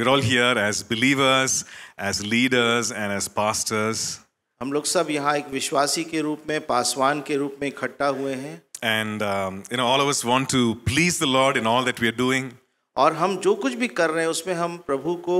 We're all here as believers, as leaders, and as pastors. हम लोग सब यहाँ एक विश्वासी के रूप में पासवान के रूप में खट्टा हुए हैं And um, you know, all of us want to please the Lord in all that we are doing. और हम जो कुछ भी कर रहे हैं उसमें हम प्रभु को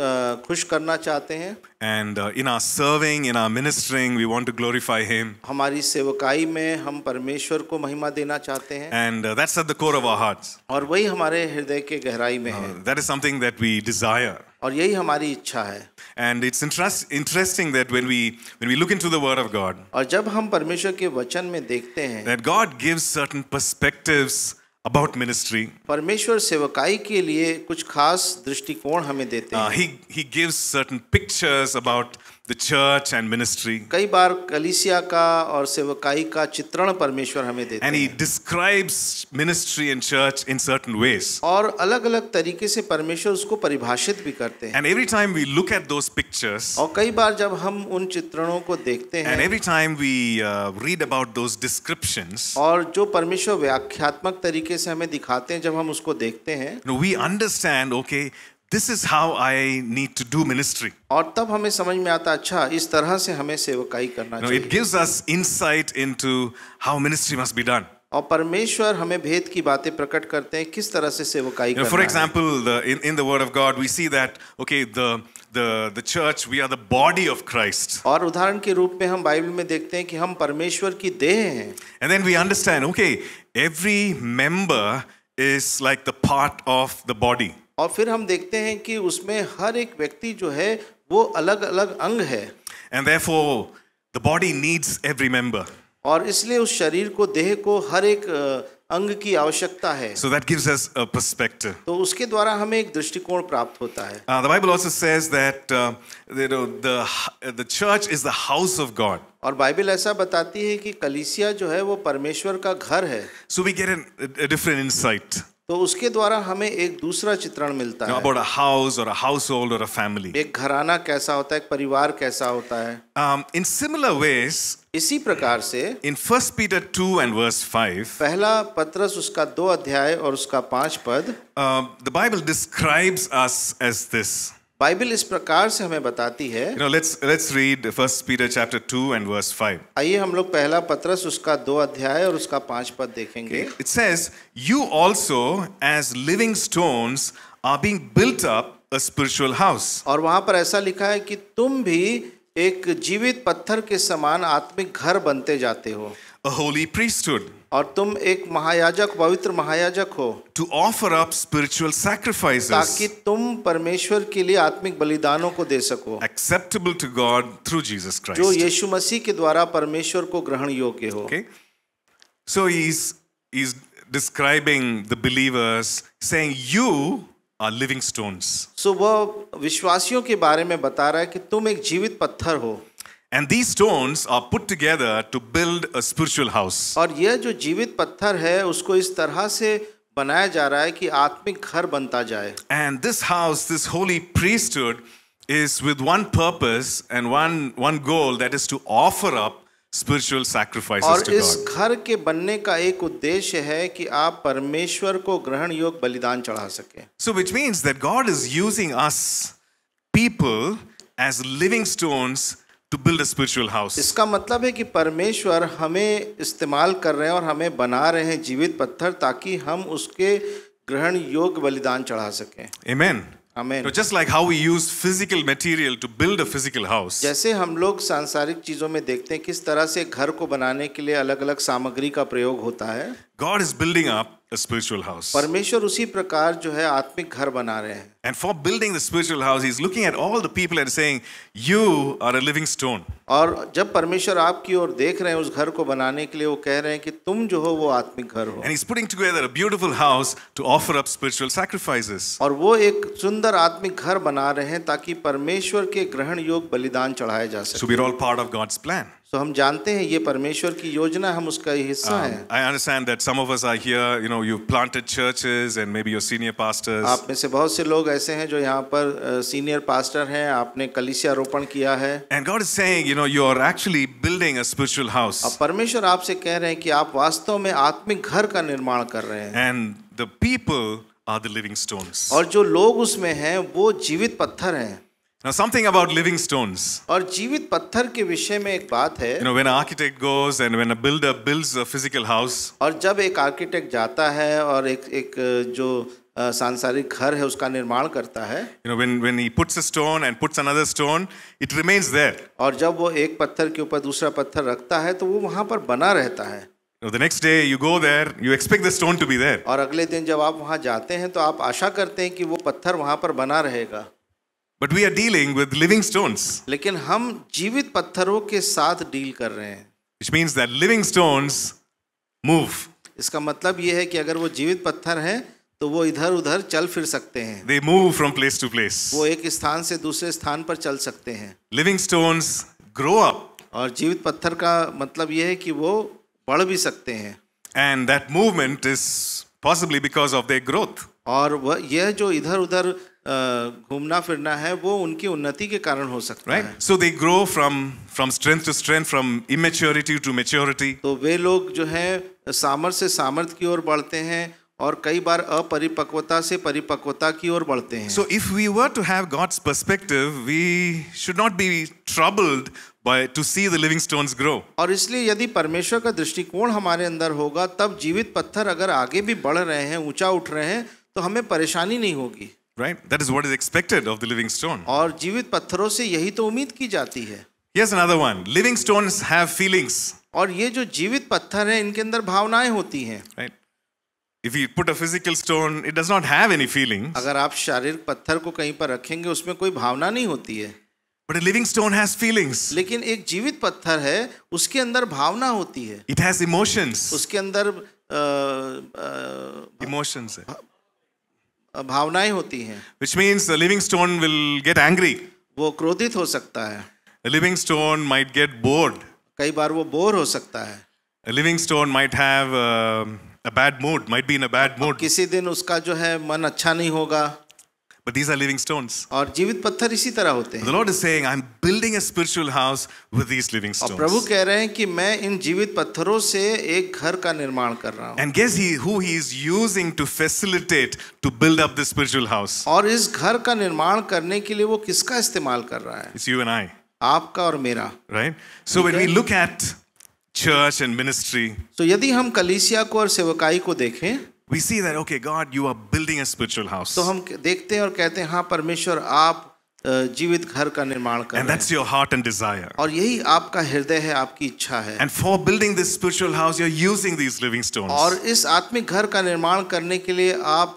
खुश करना चाहते हैं and in our serving in our ministering we want to glorify him हमारी सेवकाई में हम परमेश्वर को महिमा देना चाहते हैं and that's at the core of our hearts और वही हमारे हृदय के गहराई में है that is something that we desire और यही हमारी इच्छा है and it's interesting that when we when we look into the word of God और जब हम परमेश्वर के वचन में देखते हैं that God gives certain perspectives about ministry परमेश्वर सेवकाई के लिए कुछ खास दृष्टिकोण हमें देते हैं he he gives certain pictures about the church and ministry. कई बार कलीसिया का और सेवकाई का चित्रण परमेश्वर हमें देते And he describes ministry and church in certain ways. और अलग-अलग तरीके से परमेश्वर उसको परिभाषित भी करते हैं And every time we look at those pictures. और कई बार जब हम उन चित्रणों को देखते हैं And every time we uh, read about those descriptions. और जो परमेश्वर व्याख्यात्मक तरीके से हमें दिखाते हैं जब हम उसको देखते हैं. We understand okay This is how I need to do ministry. it gives us insight into how ministry must be done. For example, in, the word of God, we see that okay, the church we are the body of Christ. And then we understand, okay, every member is like the part of the body. और फिर हम देखते हैं कि उसमें हर एक व्यक्ति जो है वो अलग अलग अंग है and therefore the body needs every member और इसलिए उस शरीर को देह को हर एक अंग की आवश्यकता है so that gives us a perspective तो उसके द्वारा हमें एक दृष्टिकोण प्राप्त होता है the Bible also says that the the church is the house of God और बाइबल ऐसा बताती है कि कलीसिया जो है वो परमेश्वर का घर है so we get a different insight तो उसके द्वारा हमें एक दूसरा चित्रण मिलता है हाउस और और फैमिली एक घराना कैसा होता है एक परिवार कैसा होता है इन सिमिलर वेज इसी प्रकार से in first Peter two and verse five पहला पत्रस उसका दो अध्याय और उसका पांच पद the Bible describes us as this Bible इस प्रकार से हमें बताती है you know, let's, let's read first Peter chapter two and verse five. आइए हम लोग पहला पत्रस उसका दो अध्याय और उसका पांच पद देखेंगे it says you also as living stones are being built up spiritual house और वहां पर ऐसा लिखा है कि तुम भी एक जीवित पत्थर के समान आत्मिक घर बनते जाते हो होली प्रीस्टुड और तुम एक महायाजक पवित्र महायाजक हो to offer up spiritual sacrifice ताकि तुम परमेश्वर के लिए आत्मिक बलिदानों को दे सको acceptable to God through Jesus Christ जो यीशु मसीह के द्वारा परमेश्वर को ग्रहण योग्य हो so he is is describing the believers saying you are living stones so वह विश्वासियों के बारे में बता रहा है कि तुम एक जीवित पत्थर हो And these stones are put together to build a spiritual house. और यह जो जीवित पत्थर है उसको इस तरह से बनाया जा रहा है कि आत्मिक घर बनता जाए And this house, this holy priesthood is with one purpose and one one goal that is to offer up spiritual sacrifices to God. और इस घर के बनने का एक उद्देश्य है कि आप परमेश्वर को ग्रहण योग बलिदान चढ़ा सकें So which means that God is using us people as living stones to build a spiritual इसका मतलब है कि परमेश्वर हमें इस्तेमाल कर रहे हैं और हमें बना रहे हैं जीवित पत्थर ताकि हम उसके ग्रहण योग्य बलिदान चढ़ा सकें Amen. Amen. So just like how we use physical material to build a physical house. जैसे हम लोग सांसारिक चीजों में देखते हैं किस तरह से घर को बनाने के लिए अलग-अलग सामग्री का प्रयोग होता है God is building up a spiritual house. परमेश्वर उसी प्रकार जो है आत्मिक घर बना रहे हैं And for building the spiritual house, he's looking at all the people and saying, You are a living stone. और जब परमेश्वर आपकी ओर देख रहे हैं उस घर को बनाने के लिए वो कह रहे हैं कि तुम जो हो वो आत्मिक घर हो And he's putting together a beautiful house to offer up spiritual sacrifices. और वो एक सुंदर आत्मिक घर बना रहे हैं ताकि परमेश्वर के ग्रहण योग बलिदान चढ़ाए जा सके So we're all part of God's plan. So so, हम जानते हैं ये परमेश्वर की योजना हम उसका हिस्सा um, हैं। I understand that some of us are here, you know, you've planted churches and maybe your senior pastors. आप में से बहुत से लोग लोग ऐसे हैं जो यहाँ पर सीनियर पास्टर हैं आपने कलिसिया रोपण किया है and God is saying you know you are actually building a spiritual house अब परमेश्वर आपसे कह रहे हैं कि आप वास्तव में आत्मिक घर का निर्माण कर रहे हैं and the people are the living stones और जो लोग उसमें हैं वो जीवित पत्थर हैं Now something about living stones. और जीवित पत्थर के विषय में एक बात है. You know when an architect goes and when a builder builds a physical house. और जब एक आर्किटेक्ट जाता है और एक एक जो सांसारिक घर है उसका निर्माण करता है. You know when when he puts a stone and puts another stone, it remains there. और जब वो एक पत्थर के ऊपर दूसरा पत्थर रखता है तो वो वहाँ पर बना रहता है. Now the next day you go there, you expect the stone to be there. और अगले दिन जब आप वहाँ जाते हैं तो आप आशा करते हैं कि वो पत्थर वहाँ पर बना रहेगा. But we are dealing with living stones लेकिन हम जीवित पत्थरों के साथ डील कर रहे हैं which means that living stones move इसका मतलब यह है कि अगर वो जीवित पत्थर हैं तो वो इधर उधर चल फिर सकते हैं they move from place to place वो एक स्थान से दूसरे स्थान पर चल सकते हैं लिविंग स्टोन्स ग्रो अप और जीवित पत्थर का मतलब यह है कि वो बढ़ भी सकते हैं and that movement is possibly because of the growth और यह जो इधर उधर घूमना फिरना है वो उनकी उन्नति के कारण हो सकता है so they grow from from strength to strength from immaturity to maturity तो वे लोग जो है सामर्थ्य से सामर्थ्य की ओर बढ़ते हैं और कई बार अपरिपक्वता से परिपक्वता की ओर बढ़ते हैं so if we were to have God's perspective we should not be troubled by to see the living stones grow और इसलिए यदि परमेश्वर का दृष्टिकोण हमारे अंदर होगा तब जीवित पत्थर अगर आगे भी बढ़ रहे हैं ऊंचा उठ रहे हैं तो हमें परेशानी नहीं होगी right that is what is expected of the living stone aur jeevit pattharon se yahi to ummeed ki jati hai here's another one living stones have feelings aur ye jo jeevit patthar hai inke andar bhavnaye hoti हैं right if you put a physical stone it does not have any feeling agar aap sharirik patthar ko kahin par rakhenge usme koi bhavna nahi hoti hai But a living stone has feelings. lekin ek jeevit patthar hai uske andar bhavna hoti hai It has emotions. uske andar emotions uh, uh, है भावनाएं होती हैं which means the living stone will get angry वो क्रोधित हो सकता है living stone might get bored कई बार वो बोर हो सकता है living stone might have a bad mood might be in a bad mood किसी दिन उसका जो है मन अच्छा नहीं होगा But these are living stones. aur jeevit patthar isi tarah hote hain The Lord is saying, I'm building a spiritual house with these living stones. aur prabhu keh rahe hain ki main in jeevit pattharon se ek ghar ka nirman kar raha hu And guess he who he is using to facilitate to build up the spiritual house. aur is ghar ka nirman karne ke liye wo kiska istemal kar raha hai It's you and I. aapka aur mera Right. So when we look at church and ministry. so yadi hum कलीसिया ko aur sevakai ko देखें. we see that okay god you are building a spiritual house जीवित घर का निर्माण कर and that's your heart and desire और यही आपका हृदय है आपकी इच्छा है and for building this spiritual house you're using these living stones और इस आत्मिक घर का निर्माण करने के लिए आप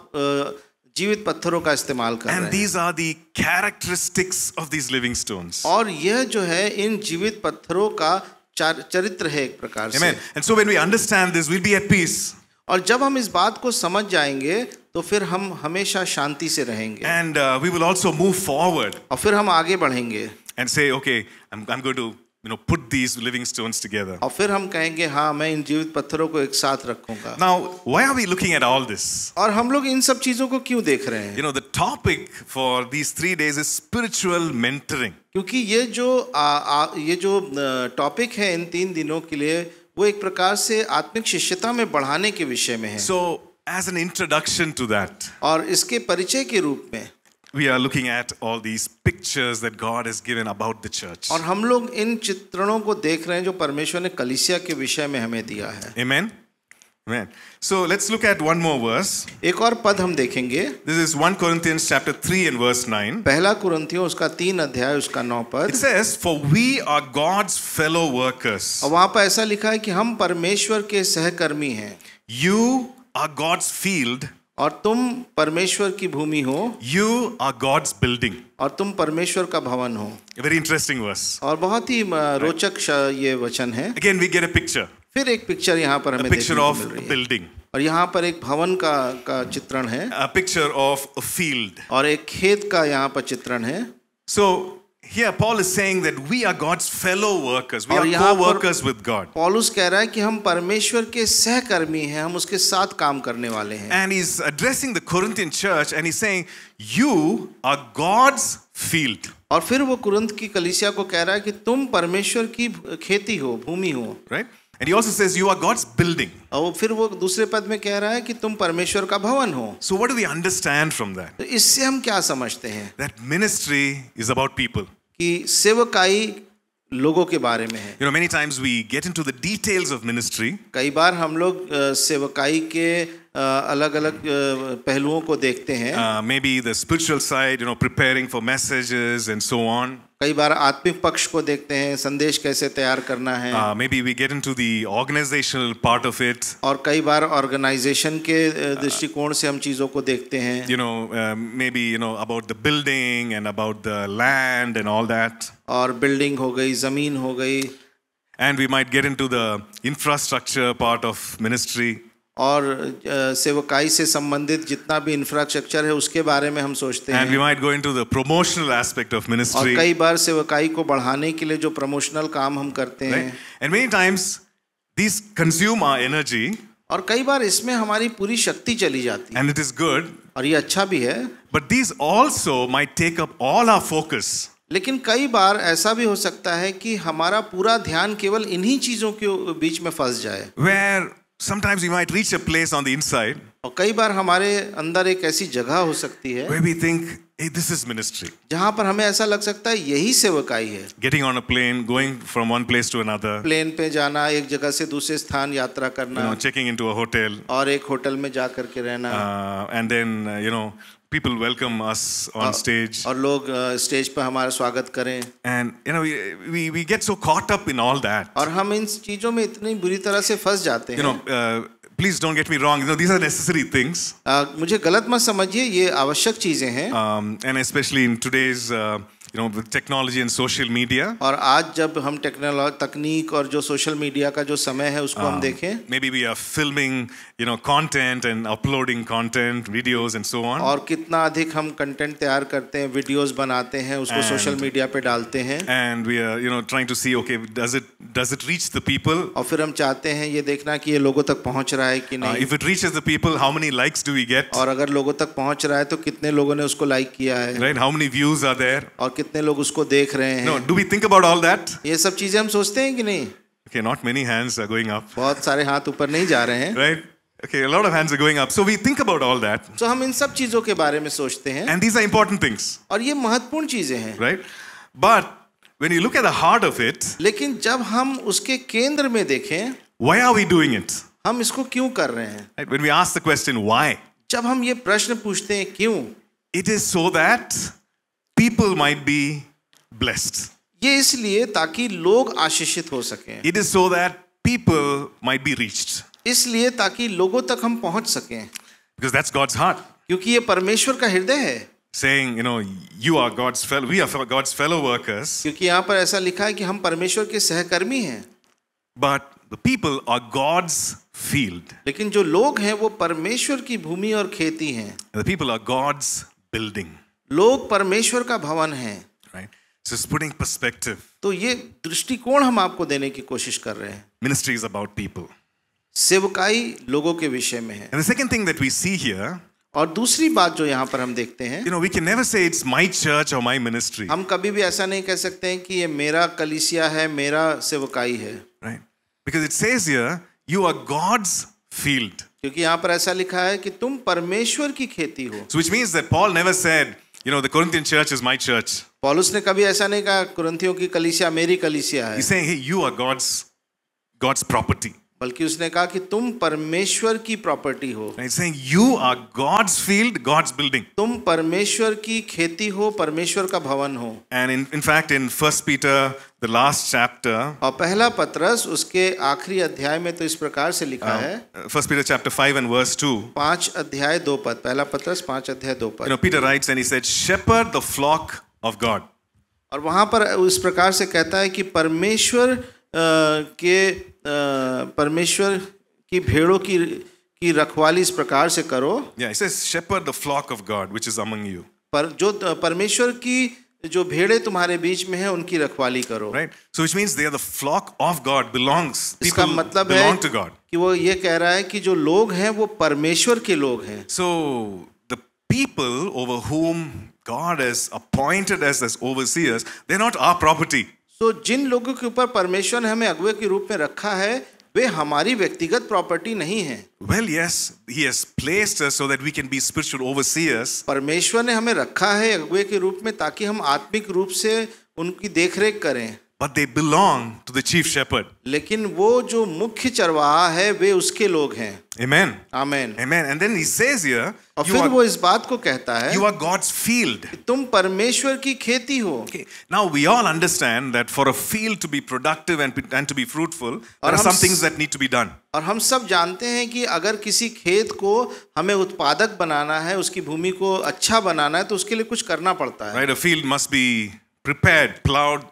जीवित पत्थरों का इस्तेमाल कर And these are the characteristics of these living stones. और यह जो है इन जीवित पत्थरों का चरित्र है एक प्रकार से And so when we understand this, we'll be at peace. और जब हम इस बात को समझ जाएंगे तो फिर हम हमेशा शांति से रहेंगे and we will also move forward और फिर हम आगे बढ़ेंगे and say okay I am going to you know put these living stones together और फिर हम कहेंगे हाँ मैं इन जीवित पत्थरों को एक साथ रखूंगा now why are we looking at all this और हम लोग इन सब चीजों को क्यों देख रहे हैं you know the topic for these three days is spiritual mentoring क्योंकि ये जो आ, आ, ये जो टॉपिक है इन तीन दिनों के लिए वो एक प्रकार से आत्मिक शिष्यता में बढ़ाने के विषय में है so as an introduction to that और इसके परिचय के रूप में we are looking at all these pictures that God has given about the church. और हम लोग इन चित्रणों को देख रहे हैं जो परमेश्वर ने कलिसिया के विषय में हमें दिया है. Amen. Amen. So let's look at one more verse. एक और पद हम देखेंगे This is 1 Corinthians chapter 3 and verse 9. पहला कुरिन्थियों उसका तीन अध्याय उसका नौ पद. It says for we are God's fellow workers. और वहाँ पर ऐसा लिखा है कि हम परमेश्वर के सहकर्मी हैं. You are God's field. और तुम परमेश्वर की भूमि हो यू आर गॉड्स बिल्डिंग और तुम परमेश्वर का भवन हो वेरी इंटरेस्टिंग वर्स और बहुत ही रोचक ये वचन है again we get a picture फिर एक पिक्चर यहाँ पर हमें पिक्चर ऑफ बिल्डिंग और यहाँ पर एक भवन का का चित्रण है पिक्चर ऑफ फील्ड और एक खेत का यहाँ पर चित्रण है सो Here Paul is saying that we are God's fellow workers. We are co-workers with God. पॉलुस कह रहा है कि हम परमेश्वर के सहकर्मी हैं, हम उसके साथ काम करने वाले हैं. And he's addressing the Corinthian church and he's saying you are God's field. और फिर वो कुरिन्थ की कलिसिया को कह रहा है कि तुम परमेश्वर की खेती हो, भूमि हो. Right? And he also says you are God's building. और फिर वो दूसरे पद में कह रहा है कि तुम परमेश्वर का भवन हो So what do we understand from that? तो इससे हम क्या समझते हैं That ministry is about people. कि सेवकाई लोगों के बारे में है You know many times we get into the details of ministry. कई बार हम लोग अ, सेवकाई के अलग अलग पहलुओं को देखते हैं maybe the spiritual side you know preparing for messages and so on कई बार आत्मिक पक्ष को देखते हैं संदेश कैसे तैयार करना है maybe we get into the organisational part of it और कई बार ऑर्गेनाइजेशन के दृष्टिकोण से हम चीजों को देखते हैं you know may maybe you know about the building and about the land and all that और बिल्डिंग हो गई जमीन हो गई and we might get into the infrastructure part of ministry और सेवकाई से संबंधित जितना भी इंफ्रास्ट्रक्चर है उसके बारे में हम सोचते And हैं और कई बार सेवकाई को बढ़ाने के लिए जो प्रमोशनल काम हम करते right? हैं and many times this consume energy और कई बार इसमें हमारी पूरी शक्ति चली जाती है एंड इट इज गुड और ये अच्छा भी है but this also might take up all our focus लेकिन कई बार ऐसा भी हो सकता है कि हमारा पूरा ध्यान केवल इन्हीं चीजों के बीच में फंस जाए where sometimes we might reach a place on the inside और कई बार हमारे अंदर एक ऐसी जगह हो सकती है where we think hey, this is ministry जहां पर हमें ऐसा लग सकता है यही सेवकाई है getting on a plane going from one place to another plane पे जाना एक जगह से दूसरे स्थान यात्रा करना you know, checking into a hotel और एक होटल में जा करके रहना uh, and then uh, you know people welcome us on uh, stage. और लोग स्टेज uh, पर हमारा स्वागत करें. And you know we, we we get so caught up in all that. और हम इन चीजों में इतनी बुरी तरह से फंस जाते हैं. You know. Uh, Please don't get me wrong. You know, these are necessary things. Uh, मुझे गलत मत समझिए ये आवश्यक चीजें हैं. Um, and especially in today's uh, you know with technology and social media aur aaj jab hum technology technique aur jo social media ka jo samay hai usko hum dekhe maybe we are filming you know content and uploading content videos and so on और कितना अधिक हम content तैयार करते हैं videos बनाते हैं उसको social media pe dalte hain and we are you know trying to see okay does it does it reach the people aur fir hum chahte hain ye dekhna ki ye logo tak pahunch raha hai ki nahi if it reaches the people how many likes do we get aur agar logo tak pahunch raha hai to kitne logo ne usko like kiya hai right how many views are there aur कितने लोग उसको देख रहे हैं no do we think about all that ये सब चीजें हम सोचते हैं कि नहीं okay not many hands are going up बहुत सारे हाथ ऊपर नहीं जा रहे हैं right Okay, a lot of hands are going up. So we think about all that. So हम इन सब चीजों के बारे में सोचते हैं. And these are important things. और ये महत्वपूर्ण चीजें हैं. Right? But when you look at the heart of it. लेकिन जब हम उसके केंद्र में देखें. Why are we doing it? हम इसको क्यों कर रहे हैं? Right? When we ask the question why. जब हम ये प्रश्न पूछते हैं क्यों? It is so that people might be blessed. ये इसलिए ताकि लोग आशीषित हो सकें. It is so that people might be reached. इसलिए ताकि लोगों तक हम पहुंच सकें. Because that's God's heart. क्योंकि ये परमेश्वर का हृदय है. saying you know you are god's fellow we are god's fellow workers क्योंकि यहां पर ऐसा लिखा है कि हम परमेश्वर के सहकर्मी हैं but the people are god's field लेकिन जो लोग हैं वो परमेश्वर की भूमि और खेती हैं the people are god's building लोग परमेश्वर का भवन है तो ये दृष्टिकोण हम आपको देने की कोशिश कर रहे हैं मिनिस्ट्री इज अबाउट पीपल सेवकाई लोगों के विषय में है second thing that we see here और दूसरी बात जो यहाँ पर हम देखते हैं you know we can never say it's my church और मिनिस्ट्री हम कभी भी ऐसा नहीं कह सकते हैं कि ये मेरा कलिसिया है मेरा सेवकाई है because it says here you are God's field क्योंकि यहाँ पर ऐसा लिखा है कि तुम परमेश्वर की खेती हो which mean Paul never said You know, the Corinthian church is my church. Paulus ने कभी ऐसा नहीं कहा कुरिन्थियों की कलीसिया मेरी कलीसिया है. He's saying, hey, you are God's God's property. बल्कि उसने कहा कि तुम परमेश्वर की प्रॉपर्टी हो you are God's field God's building तुम परमेश्वर की खेती हो परमेश्वर का भवन हो and in in fact in first Peter the last chapter और पहला पत्रस उसके आखिरी अध्याय में तो इस प्रकार से लिखा um, uh, है first Peter chapter five and verse two पांच अध्याय दो पद पहला पत्रस पांच अध्याय दो पद Peter writes and he said shepherd the flock of God और वहां पर इस प्रकार से कहता है कि परमेश्वर uh, के परमेश्वर की भेड़ों की की रखवाली इस प्रकार से करो shepherd it says shepherd the flock of God which पर जो परमेश्वर की जो भेड़े तुम्हारे बीच में है उनकी रखवाली करो right so which means they are the flock of God belongs इसका मतलब है टू गॉड कि वो ये कह रहा है कि जो लोग हैं वो परमेश्वर के लोग हैं so the people over whom God has appointed us as overseers, they're not our property. तो जिन लोगों के ऊपर परमेश्वर ने हमें अगुए के रूप में रखा है वे हमारी व्यक्तिगत प्रॉपर्टी नहीं है well yes he has placed us so that we can be spiritual overseers परमेश्वर ने हमें रखा है अगुए के रूप में ताकि हम आत्मिक रूप से उनकी देखरेख करें but they belong to the chief shepherd. लेकिन वो जो मुख्य चरवाहा है वे उसके लोग हैं. Amen. Amen. Amen. And then he says here. और फिर वो इस बात को कहता है. You are God's field. तुम परमेश्वर की खेती हो. Okay. Now we all understand that for a field to be productive and and to be fruitful, there are some things that need to be done. और हम सब जानते हैं कि अगर किसी खेत को हमें उत्पादक बनाना है, उसकी भूमि को अच्छा बनाना है, तो उसके लिए कुछ करना पड़ता है. Right. A field must be prepared, plowed.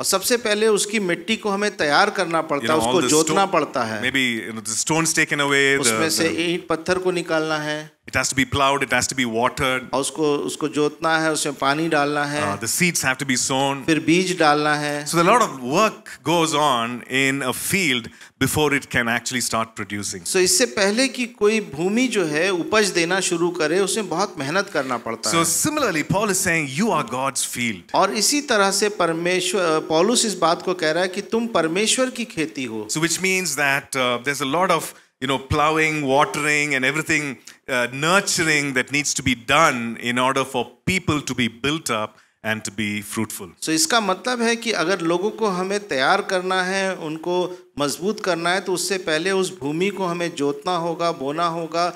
और सबसे पहले उसकी मिट्टी को हमें तैयार करना पड़ता you know, उसको है उसको जोतना पड़ता है maybe, you know, away, उसमें the, से ईट पत्थर को निकालना है It has to be plowed, it has to be watered. और उसको उसको जोतना है, उसमें पानी डालना है. the seeds have to be sown. फिर बीज डालना है. So a lot of work goes on in a field before it can actually start producing. So इससे पहले कि कोई भूमि जो है उपज देना शुरू करे, उसमें बहुत मेहनत करना पड़ता so, है. So similarly, Paul is saying you are God's field. और इसी तरह से परमेश्वर पॉलुस इस बात को कह रहा है कि तुम परमेश्वर की खेती हो. So which means that uh, there's a lot of you know, plowing, watering, and everything uh, nurturing that needs to be done in order for people to be built up and to be fruitful. So, its मतलब है कि अगर लोगों को हमें तैयार करना है, उनको मजबूत करना है, तो उससे पहले उस भूमि को हमें जोतना होगा, बोना होगा,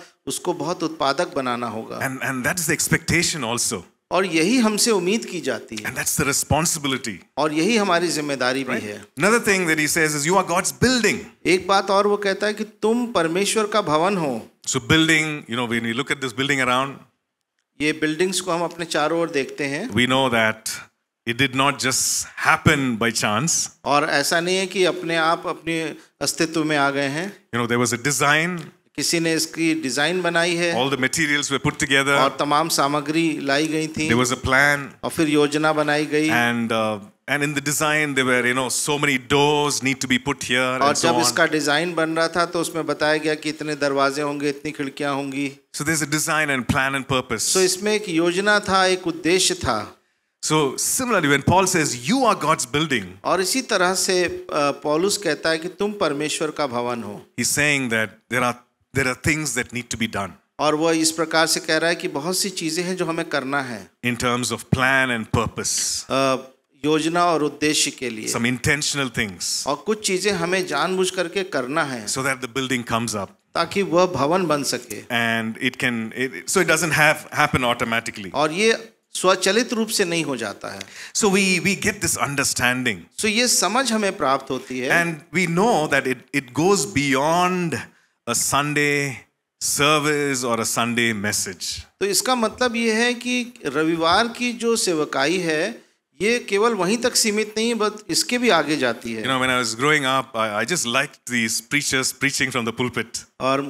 and that is the expectation also. और यही हमसे उम्मीद की जाती है And that's the और यही हमारी जिम्मेदारी भी है Another thing that he says is, you are God's building. एक बात और वो कहता है कि तुम परमेश्वर का भवन हो so building you know we look at this building around ये बिल्डिंग्स को हम अपने चारों ओर देखते हैं we know that It did not just happen by chance. और ऐसा नहीं है कि अपने आप अपने अस्तित्व में आ गए हैं You know, there was a design. किसी ने इसकी डिजाइन बनाई है all the materials were put together और तमाम सामग्री लाई गई थी देयर वाज अ प्लान और फिर योजना बनाई गई and uh, And in the design, there were, you know, so many doors need to be put here. और जब इसका डिजाइन बन रहा था तो उसमें बताया गया कि इतने दरवाजे होंगे इतनी खिड़कियां होंगी So there's a design and plan and purpose. So इसमें एक योजना था एक उद्देश्य था So similarly, when Paul says, "You are God's building," और इसी तरह से uh, पॉलुस कहता है कि तुम परमेश्वर का भवन हो. He's saying that there are there are things that need to be done और वह इस प्रकार से कह रहा है कि बहुत सी चीजें हैं जो हमें करना है in terms of plan and purpose योजना और उद्देश्य के लिए सम इंटेंशनल थिंग्स और कुछ चीजें हमें जानबूझ करके करना है so that the building comes up ताकि वह भवन बन सके and it can so it doesn't have happen automatically और ये स्वचालित रूप से नहीं हो जाता है so we we get this understanding so ये समझ हमें प्राप्त होती है and we know that it it goes beyond a Sunday service or a Sunday message. तो इसका मतलब ये है कि रविवार की जो सेवकाई है ये केवल वहीं तक सीमित नहीं बट इसके भी आगे जाती है you know, when I was growing up, I, I just liked these preachers preaching from the pulpit. और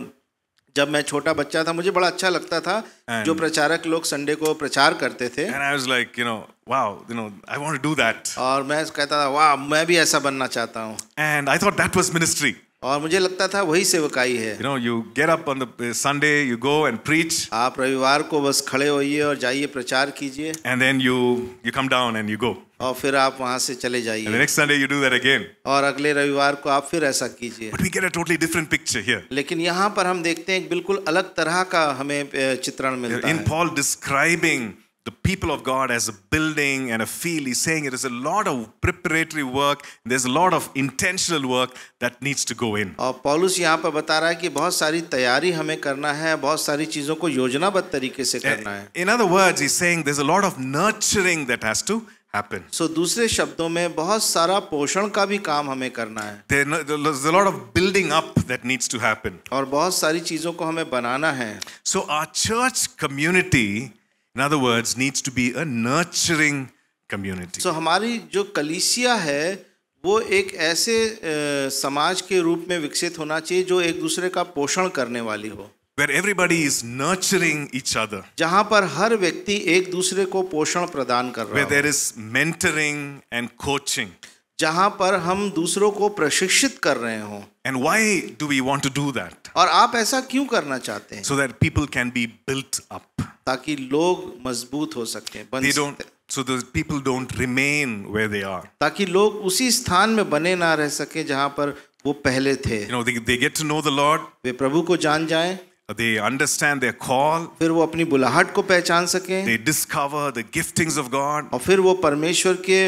जब मैं छोटा बच्चा था मुझे बड़ा अच्छा लगता था and, जो प्रचारक लोग संडे को प्रचार करते थे and I was like, you know, wow, you know, I want to do that. और मैं कहता था वाह मैं भी ऐसा बनना चाहता हूँ And I thought that was ministry. और मुझे लगता था वही सेवकाई है you know you get up on the Sunday you go and preach आप रविवार को बस खड़े होइए और जाइए प्रचार कीजिए and then you you come down and you go और फिर आप वहां से चले जाइए next Sunday you do that again और अगले रविवार को आप फिर ऐसा कीजिए but we get a totally different picture here लेकिन यहां पर हम देखते हैं एक बिल्कुल अलग तरह का हमें चित्रण मिलता In है in Paul describing the people of God as a building and a field. He's saying it is a lot of preparatory work. There's a lot of intentional work that needs to go in. और पौलुस यहाँ पर बता रहा है कि बहुत सारी तैयारी हमें करना है, बहुत सारी चीजों को योजनाबद्ध तरीके से eh, करना है. In other words, he's saying there's a lot of nurturing that has to happen. So दूसरे शब्दों में बहुत सारा पोषण का भी काम हमें करना है. There's a lot of building up that needs to happen. और बहुत सारी चीजों को हमें बनाना है. So our church community In other words, needs to be a nurturing community. So हमारी जो कलीसिया है वो एक ऐसे uh, समाज के रूप में विकसित होना चाहिए जो एक दूसरे का पोषण करने वाली हो where everybody is nurturing each other जहां पर हर व्यक्ति एक दूसरे को पोषण प्रदान कर रहा where there is mentoring and coaching जहां पर हम दूसरों को प्रशिक्षित कर रहे हो and why do we want to do that और आप ऐसा क्यों करना चाहते हैं so that people can be built up ताकि लोग मजबूत हो सके so the people don't remain where they are ताकि लोग उसी स्थान में बने ना रह सके जहां पर वो पहले थे you know they, they get to know the lord वे प्रभु को जान जाएं they understand their call fir wo apni bulahat ko pehchan sake they discover the giftings of God aur fir wo parmeshwar ke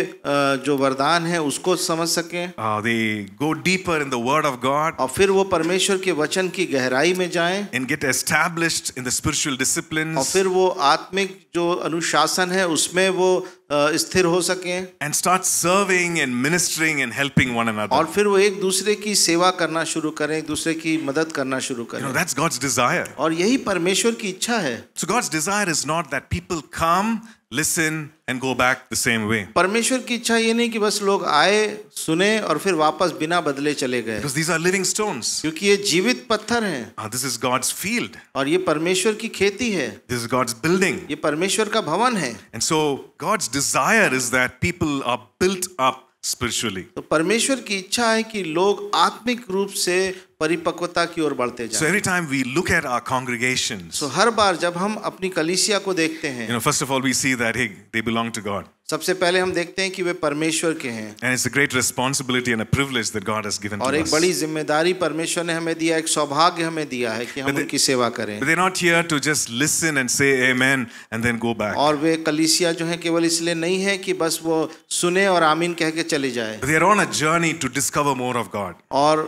jo vardan hai usko samajh sake they go deeper in the word of God aur fir wo parmeshwar ke vachan ki gehrai mein jaye and get established in the spiritual disciplines aur fir wo aatmik jo anushasan hai usme wo स्थिर हो सके and start serving and ministering and helping one another और फिर वो एक दूसरे की सेवा करना शुरू करें एक दूसरे की मदद करना शुरू करें दैट्स गॉड्स डिजायर और यही परमेश्वर की इच्छा है so God's desire is not that people come listen and go back the same way. परमेश्वर की इच्छा ये नहीं कि बस लोग आए सुने और फिर वापस बिना बदले चले गए Because these are living stones. क्योंकि ये जीवित पत्थर हैं ah, This is God's field. और ये परमेश्वर की खेती है This is God's building. ये परमेश्वर का भवन है And so God's desire is that people are built up spiritually तो परमेश्वर की इच्छा है कि लोग आत्मिक रूप से परिपक्वता की ओर बढ़ते जाएं। So every time we look at our congregations, so हर बार जब हम अपनी कलीसिया को देखते हैं, you know, first of all we see that hey, they belong to God. सबसे पहले हम देखते हैं कि वे परमेश्वर के हैं and it's a great responsibility and a privilege that God has given to us और एक बड़ी जिम्मेदारी परमेश्वर ने हमें दिया एक सौभाग्य हमें दिया है कि हम they, उनकी सेवा करें but they're not here to just listen and say amen and then go back और वे कलीसिया जो है केवल इसलिए नहीं है कि बस वो सुने और आमीन कह के चले जाए they are on a journey to discover more of God और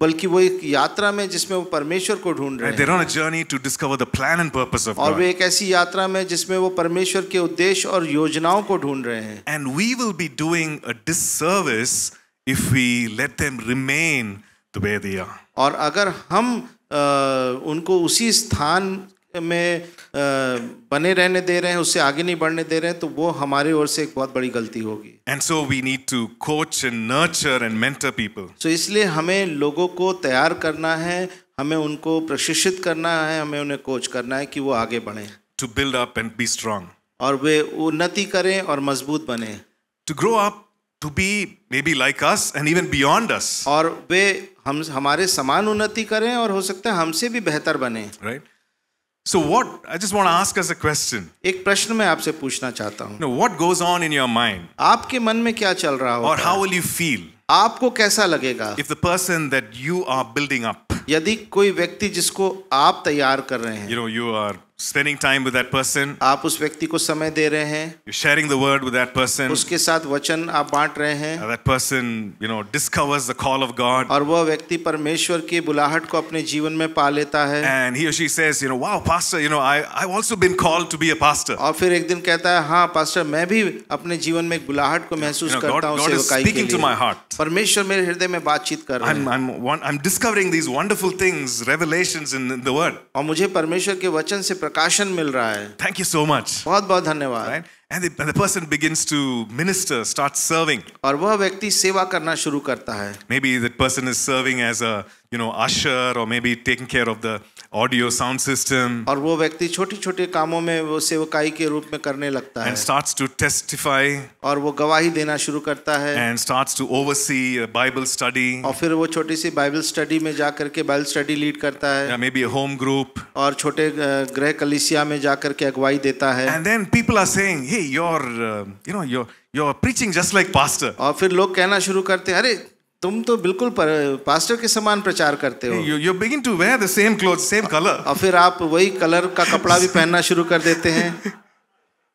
बल्कि वो एक यात्रा में जिसमें वो परमेश्वर को ढूंढ रहे हैं they're on a journey to discover the plan and purpose of God और वे एक ऐसी यात्रा में जिसमें वो परमेश्वर के उद्देश्य और योजनाओं को ढूंढ रहे हैं and we will be doing a disservice if we let them remain the way they are और अगर हम आ, उनको उसी स्थान में आ, बने रहने दे रहे हैं उससे आगे नहीं बढ़ने दे रहे हैं तो वो हमारी ओर से एक बहुत बड़ी गलती होगी and so we need to coach and nurture and mentor people so इसलिए हमें लोगों को तैयार करना है हमें उनको प्रशिक्षित करना है हमें उन्हें कोच करना है कि वो आगे बढ़े to build up and be strong और वे उन्नति करें और मजबूत बने to grow up to be maybe like us and even beyond us और वे हम हमारे समान उन्नति करें और हो सकता है हमसे भी बेहतर बने right so what I just want to ask us a question. एक प्रश्न मैं आपसे पूछना चाहता हूँ. No, what goes on in your mind? आपके मन में क्या चल रहा होगा? और how will you feel? आपको कैसा लगेगा? If the person that you are building up यदि कोई व्यक्ति जिसको आप तैयार कर रहे हैं. You know you are spending time with that person आप उस व्यक्ति को समय दे रहे हैं you're sharing the word with that person उसके साथ वचन आप बांट रहे हैं and that person you know discovers the call of god और वह व्यक्ति परमेश्वर की बुलाहट को अपने जीवन में पा लेता है and he or she says you know wow pastor you know i have also been called to be a pastor और फिर एक दिन कहता है हाँ पास्टर मैं भी अपने जीवन में एक बुलाहट को महसूस करता हूँ सेवकाई के लिए परमेश्वर मेरे हृदय में बातचीत कर रहे हैं I'm I'm I'm discovering these wonderful things revelations in the word मुझे परमेश्वर के वचन से प्रकाशन मिल रहा है थैंक यू सो मच बहुत बहुत धन्यवाद And the, and the person begins to minister, starts serving. और वह व्यक्ति सेवा करना शुरू करता है. Maybe that person is serving as a you know, usher or maybe taking care of the audio sound system. और वो व्यक्ति छोटे-छोटे कामों में वो सेवकाई के रूप में करने लगता है. And starts to testify. और वो गवाही देना शुरू करता है. And starts to oversee a Bible study. और फिर वो छोटी सी Bible study में जा करके Bible study lead करता है. Yeah, maybe a home group. और छोटे गृह कलिसिया में जा करके अगुवाई देता है. And then people are saying, hey, you're, uh, you know, you're you're preaching just like pastor. और फिर लोग कहना शुरू करते हैं, अरे तुम तो बिल्कुल पर, पास्टर के समान प्रचार करते हो you you begin to wear the same cloth same colour और फिर आप वही कलर का कपड़ा भी पहनना शुरू कर देते हैं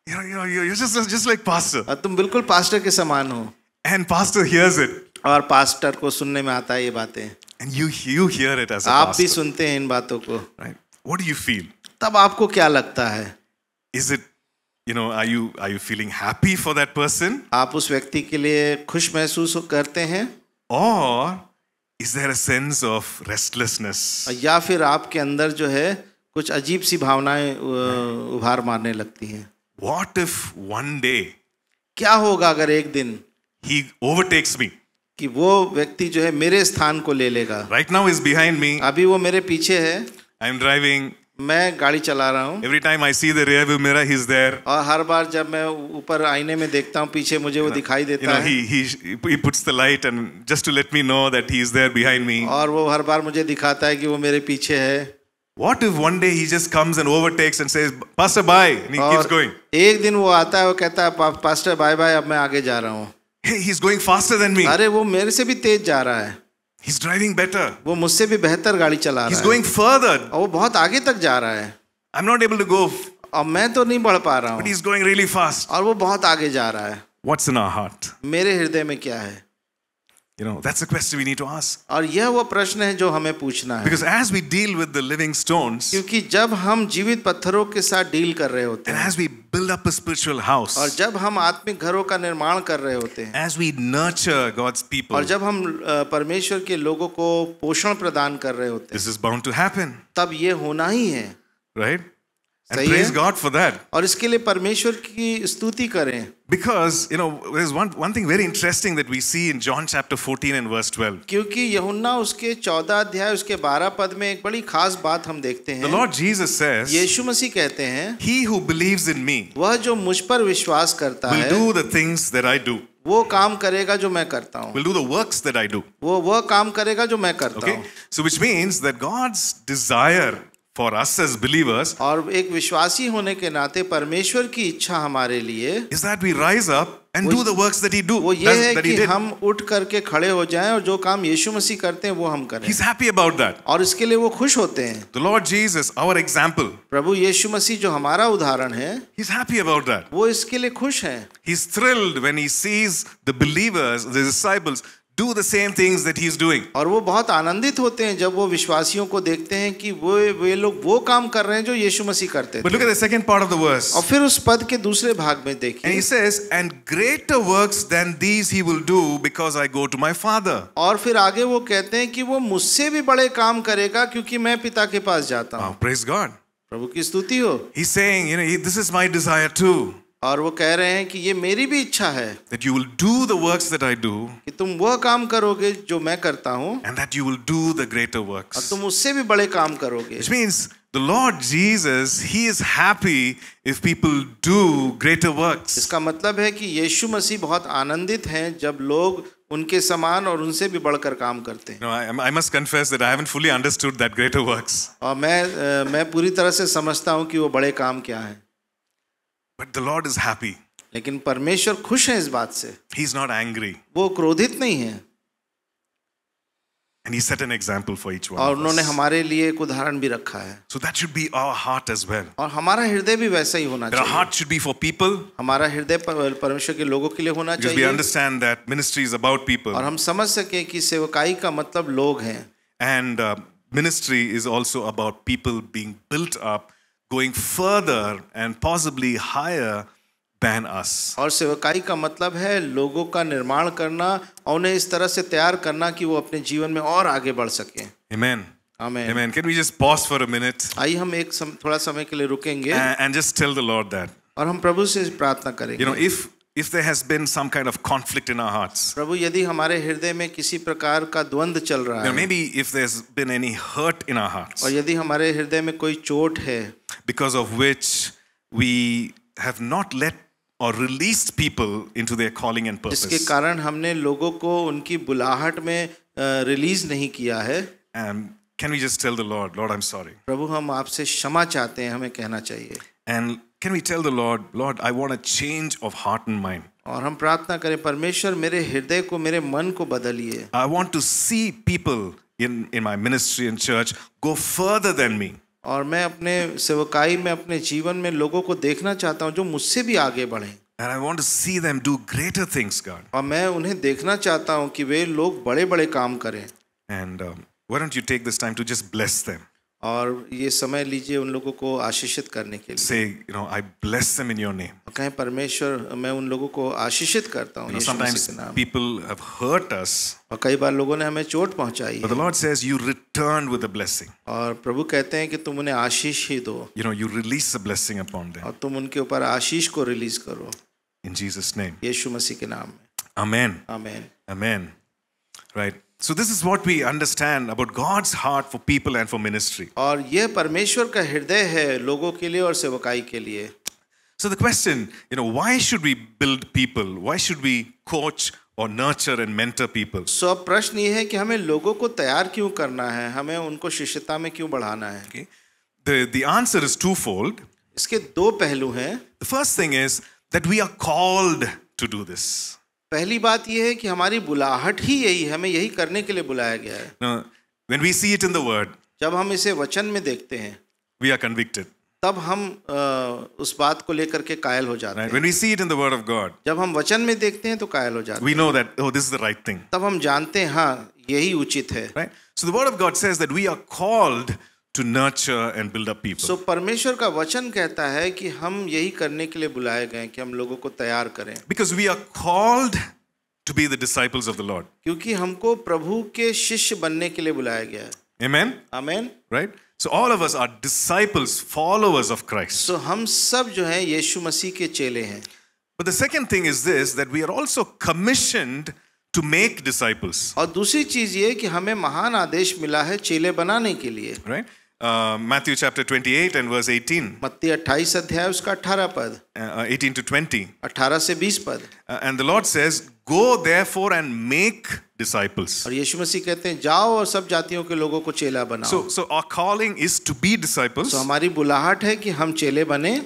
you know you you just just like pastor और तुम बिल्कुल पास्टर के समान हो एंड पास्टर हियर्स इट और पास्टर को सुनने में आता है ये बातें and you you hear it as आप भी सुनते हैं इन बातों को right what do you feel तब आपको क्या लगता है is it you know are you are you feeling happy for that person आप उस व्यक्ति के लिए खुश महसूस करते हैं or is there a sense of restlessness या फिर आपके अंदर जो है कुछ अजीब सी भावनाएं उभार मारने लगती हैं वॉट इफ वन डे क्या होगा अगर एक दिन ही ओवरटेक्स मी कि वो व्यक्ति जो है मेरे स्थान को ले लेगा right now is behind me अभी वो मेरे पीछे है आई एम ड्राइविंग मैं गाड़ी चला रहा हूँ every time I see the rear view mirror he is there और हर बार जब मैं ऊपर आईने में देखता हूँ पीछे मुझे वो दिखाई देता है he he puts the light and just to let me know that he is there behind me और वो हर बार मुझे दिखाता है कि वो मेरे पीछे है What if one day he just comes and overtakes and says, Pastor, bye, and he keeps going? एक दिन वो आता है वो कहता है पास्टर बाय बाय अब मैं आगे जा रहा हूँ Hey, he's going faster than me. अरे वो मेरे से भी तेज जा रहा है He's driving better. वो मुझसे भी बेहतर गाड़ी चला रहा है. He's going further. और वो बहुत आगे तक जा रहा है. I'm not able to go. और मैं तो नहीं बढ़ पा रहा हूँ. But he's going really fast. और वो बहुत आगे जा रहा है. What's in our heart? मेरे हृदय में क्या है? You know, that's the question we need to ask. और यह वो प्रश्न है जो हमें पूछना है. Because as we deal with the living stones, क्योंकि जब हम जीवित पत्थरों के साथ डील कर रहे होते हैं, and as we build up a spiritual house, और जब हम आत्मिक घरों का निर्माण कर रहे होते हैं, as we nurture God's people, और जब हम परमेश्वर के लोगों को पोषण प्रदान कर रहे होते हैं, this is bound to happen. तब ये होना ही है. Right? सही प्रेज गॉड फॉर दैट और इसके लिए परमेश्वर की स्तुति करें because you know is one thing very interesting that we see in John chapter 14 and verse 12 क्योंकि यूहन्ना उसके 14 अध्याय उसके 12 पद में एक बड़ी खास बात हम देखते हैं लॉर्ड जीसस सेज यीशु मसीह कहते हैं ही हु बिलीव्स इन मी वह जो मुझ पर विश्वास करता है will do the things that I do वो काम करेगा जो मैं करता हूँ do the works that I do वो वह काम करेगा जो मैं करता हूँ so which means that God's desire for us as believers और एक विश्वासी होने के नाते परमेश्वर की इच्छा हमारे लिए is that we rise up and do the works that he do वो ये है कि हम उठ करके खड़े हो जाएं और जो काम यीशु मसीह करते हैं वो हम करें he is happy about that और इसके लिए वो खुश होते हैं the Lord Jesus our example प्रभु यीशु मसीह जो हमारा उदाहरण है he is happy about that वो इसके लिए खुश हैं he is thrilled when he sees the believers the disciples do the same things that he is doing aur wo bahut आनंदित hote hain jab wo vishwasiyon ko dekhte hain ki wo वे log wo kaam kar rahe hain jo yeshu मसीह karte the but look at the second part of the verse aur fir us pad ke dusre bhag mein dekhiye and he says and greater works than these he will do because i go to my father aur fir aage wo kehte hain ki wo mujhse bhi bade kaam karega kyunki main pita ke paas jata hu praise god prabhu ki stuti ho he saying you know this is my desire too और वो कह रहे हैं कि ये मेरी भी इच्छा है that you will do the works that I do कि तुम वह काम करोगे जो मैं करता हूँ and that you will do the greater works और तुम उससे भी बड़े काम करोगे which means the Lord Jesus he is happy if people do greater works इसका मतलब है कि यीशु मसीह बहुत आनंदित हैं जब लोग उनके समान और उनसे भी बढ़कर काम करते हैं no, I, I must confess that I haven't fully understood that greater works और मैं मैं पूरी तरह से समझता हूँ कि वो बड़े काम क्या है But the Lord is happy. लेकिन परमेश्वर खुश है इस बात से He is not angry. वो क्रोधित नहीं है And he set an example for each one. और उन्होंने हमारे लिए एक उदाहरण भी रखा है So that should be our heart as well. और हमारा हृदय भी वैसा ही होना Our चाहिए heart should be for people हमारा हृदय परमेश्वर के लोगों के लिए होना चाहिए. we चाहिए understand that ministry is about people. और हम समझ सके कि सेवकाई का मतलब लोग हैं and uh, ministry is also about people being built up going further and possibly higher than us. और सेवकाई का मतलब है लोगों का निर्माण करना और उन्हें इस तरह से तैयार करना कि वो अपने जीवन में और आगे बढ़ सकें Amen. Amen. Amen. Can we just pause for a minute? आइए हम एक सम, थोड़ा समय के लिए रुकेंगे and, and just tell the Lord that. और हम प्रभु से प्रार्थना करेंगे. You know, if if there has been some kind of conflict in our hearts प्रभु यदि हमारे हृदय में किसी प्रकार का द्वंद चल रहा है maybe if there's been any hurt in our hearts और यदि हमारे हृदय में कोई चोट है because of which we have not let or released people into their calling and purpose जिसके कारण हमने लोगों को उनकी बुलाहट में रिलीज नहीं किया है and can we just tell the lord lord i'm sorry प्रभु हम आपसे क्षमा चाहते हैं हमें कहना चाहिए and can we tell the Lord, Lord, I want a change of heart and mind? और हम प्रार्थना करें परमेश्वर मेरे हृदय को मेरे मन को बदलिए I want to see people in, in my ministry and church go further than me. और मैं अपने सेवकाई में अपने जीवन में लोगों को देखना चाहता हूँ जो मुझसे भी आगे बढ़े And I want to see them do greater things, God. और मैं उन्हें देखना चाहता हूँ कि वे लोग बड़े बड़े काम करें And um, why don't you take this time to just bless them? और ये समय लीजिए उन लोगों को आशीषित करने के लिए से यू कहें परमेश्वर मैं उन लोगों को आशीषित करता हूं यीशु मसीह और कई बार लोगों ने हमें चोट पहुंचाई द लॉर्ड और प्रभु कहते हैं कि तुम उन्हें आशीष ही दो you know you release a blessing और तुम उनके ऊपर आशीष को रिलीज करो इन जीसस नेम यीशु मसीह के नाम में अमेन अमेन आमेन right So this is what we understand about God's heart for people and for ministry. और ये परमेश्वर का हृदय है लोगों के लिए और सेवकाई के लिए. So the question, you know, why should we build people? Why should we coach or nurture and mentor people? So प्रश्न ये है कि हमें लोगों को तैयार क्यों करना है? हमें उनको शिष्यता में क्यों बढ़ाना है? Okay. The the answer is twofold. इसके दो पहलू हैं. The first thing is that we are called to do this. पहली बात यह है कि हमारी बुलाहट ही यही है हमें यही करने के लिए बुलाया गया है Now, when we see it in the word, जब हम इसे वचन में देखते हैं we are convicted. तब हम uh, उस बात को लेकर के कायल हो जाते right. हैं When we see it in the word of God, जब हम वचन में देखते हैं तो कायल हो जाते we know that, oh, this is the right thing. तब हम जानते हैं हाँ यही उचित है right? So the word of God says that we are called to nurture and build up people. So परमेश्वर का वचन कहता है कि हम यही करने के लिए बुलाए गए हैं कि हम लोगों को तैयार करें. Because we are called to be the disciples of the Lord. क्योंकि हमको प्रभु के शिष्य बनने के लिए बुलाया गया है. Amen. Amen. Right? So all of us are disciples, followers of Christ. So हम सब जो हैं यीशु मसीह के चेले हैं. But the second thing is this that we are also commissioned to make disciples. और दूसरी चीज ये कि हमें महान आदेश मिला है चेले बनाने के लिए. Right? Matthew chapter 28 and verse 18. Matthew 28 अध्याय उसका 18 पद. 18 to 20. 18 से 20 पद. and the Lord says, Go therefore and make disciples. और यीशु मसीह कहते हैं जाओ और सब जातियों के लोगों को चेला बनाओ. So so our calling is to be disciples. तो so, हमारी बुलाहट है कि हम चेले बने.